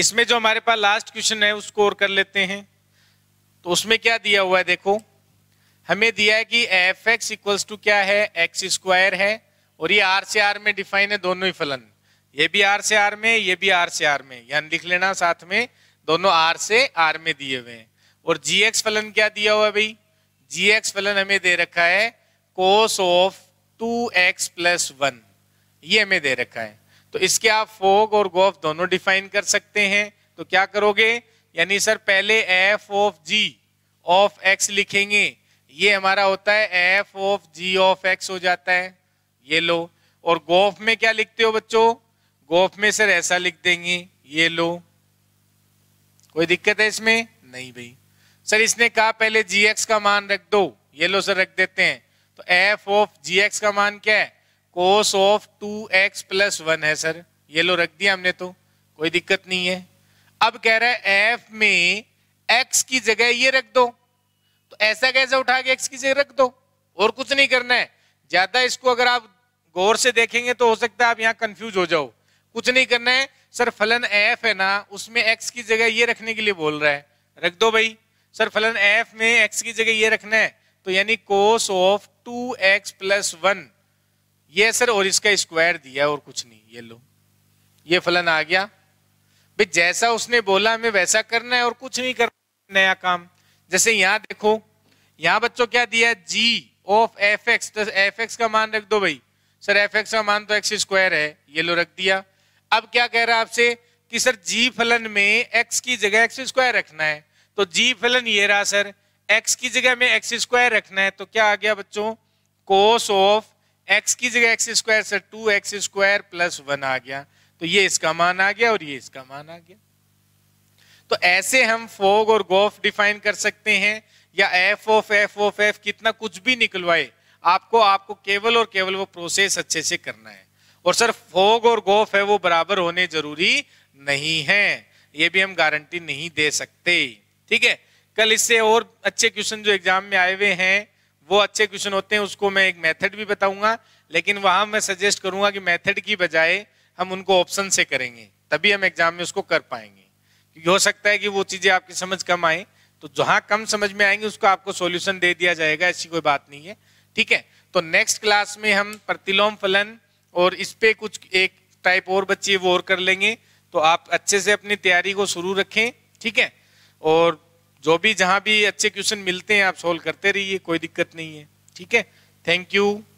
इसमें जो हमारे पास लास्ट क्वेश्चन है उसको और कर लेते हैं तो उसमें क्या दिया हुआ है देखो हमें दिया है कि एफ एक्स इक्वल्स टू क्या है एक्स स्क्वायर है और ये आर से आर में डिफाइन है दोनों ही फलन ये भी आर से आर में ये भी आर से आर में यानी लिख लेना साथ में दोनों आर से आर में दिए हुए हैं और जी एक्स फलन क्या दिया हुआ है भाई जी एक्स फलन हमें दे रखा है cos of two x plus one ये हमें दे रखा है तो इसके आप फोग और गोफ दोनों डिफाइन कर सकते हैं तो क्या करोगे यानी सर पहले f of g of x लिखेंगे ये हमारा होता है f of g of x हो जाता है ये लो और गोफ में क्या लिखते हो बच्चों गोफ में सर ऐसा लिख देंगे ये लो कोई दिक्कत है इसमें नहीं भाई सर इसने कहा पहले जी एक्स का मान रख दो ये लो सर रख देते हैं तो एफ ऑफ जी एक्स का मान क्या है cos of two x plus one है सर लो रख दिया हमने तो कोई दिक्कत नहीं है अब कह रहा है एफ में एक्स की जगह ये रख दो तो ऐसा कैसे उठा के एक्स की जगह रख दो और कुछ नहीं करना है ज्यादा इसको अगर आप गौर से देखेंगे तो हो सकता है आप यहाँ कंफ्यूज हो जाओ कुछ नहीं करना है सर फलन एफ है ना उसमें एक्स की जगह ये रखने के लिए बोल रहा है रख दो भाई सर फलन एफ में एक्स की जगह ये रखना है तो यानी cos of two x plus one ये सर और इसका स्क्वायर दिया और कुछ नहीं ये लो ये फलन आ गया भाई जैसा उसने बोला हमें वैसा करना है और कुछ नहीं करना नया काम जैसे यहां देखो यहां बच्चों क्या दिया जी ऑफ एफ एक्स तो एफ एक्स का मान रख दो भाई सर एफ एक्स का मान तो एक्स स्क्वायर है ये लो रख दिया अब क्या कह रहा है आपसे कि सर जी फलन में एक्स की जगह एक्स स्क्वायर रखना है तो जी फलन ये रहा सर एक्स की जगह में एक्स स्क्वायर रखना है तो क्या आ गया बच्चों कोस ऑफ एक्स की जगह x square sir two x square plus one आ गया तो ये इसका मान आ गया और ये इसका मान आ गया तो ऐसे हम फोग और गोफ डिफाइन कर सकते हैं या f of f of f कितना कुछ भी निकलवाए आपको आपको केवल और केवल वो प्रोसेस अच्छे से करना है और सर फोग और गोफ है वो बराबर होने जरूरी नहीं है ये भी हम गारंटी नहीं दे सकते ठीक है कल इससे और अच्छे क्वेश्चन जो एग्जाम में आए हुए हैं वो अच्छे क्वेश्चन होते हैं उसको मैं एक मेथड भी बताऊंगा लेकिन वहां मैं सजेस्ट करूंगा कि मेथड की बजाय हम उनको ऑप्शन से करेंगे तभी हम एग्जाम में उसको कर पाएंगे क्योंकि हो सकता है कि वो चीजें आपकी समझ कम आए तो जहां कम समझ में आएंगे उसको आपको सोल्यूशन दे दिया जाएगा ऐसी कोई बात नहीं है ठीक है तो नेक्स्ट क्लास में हम प्रतिलोम फलन और इस पे कुछ एक टाइप और बच्चे वो और कर लेंगे तो आप अच्छे से अपनी तैयारी को शुरू रखें ठीक है और जो भी जहां भी अच्छे क्वेश्चन मिलते हैं आप सोल्व करते रहिए कोई दिक्कत नहीं है ठीक है थैंक यू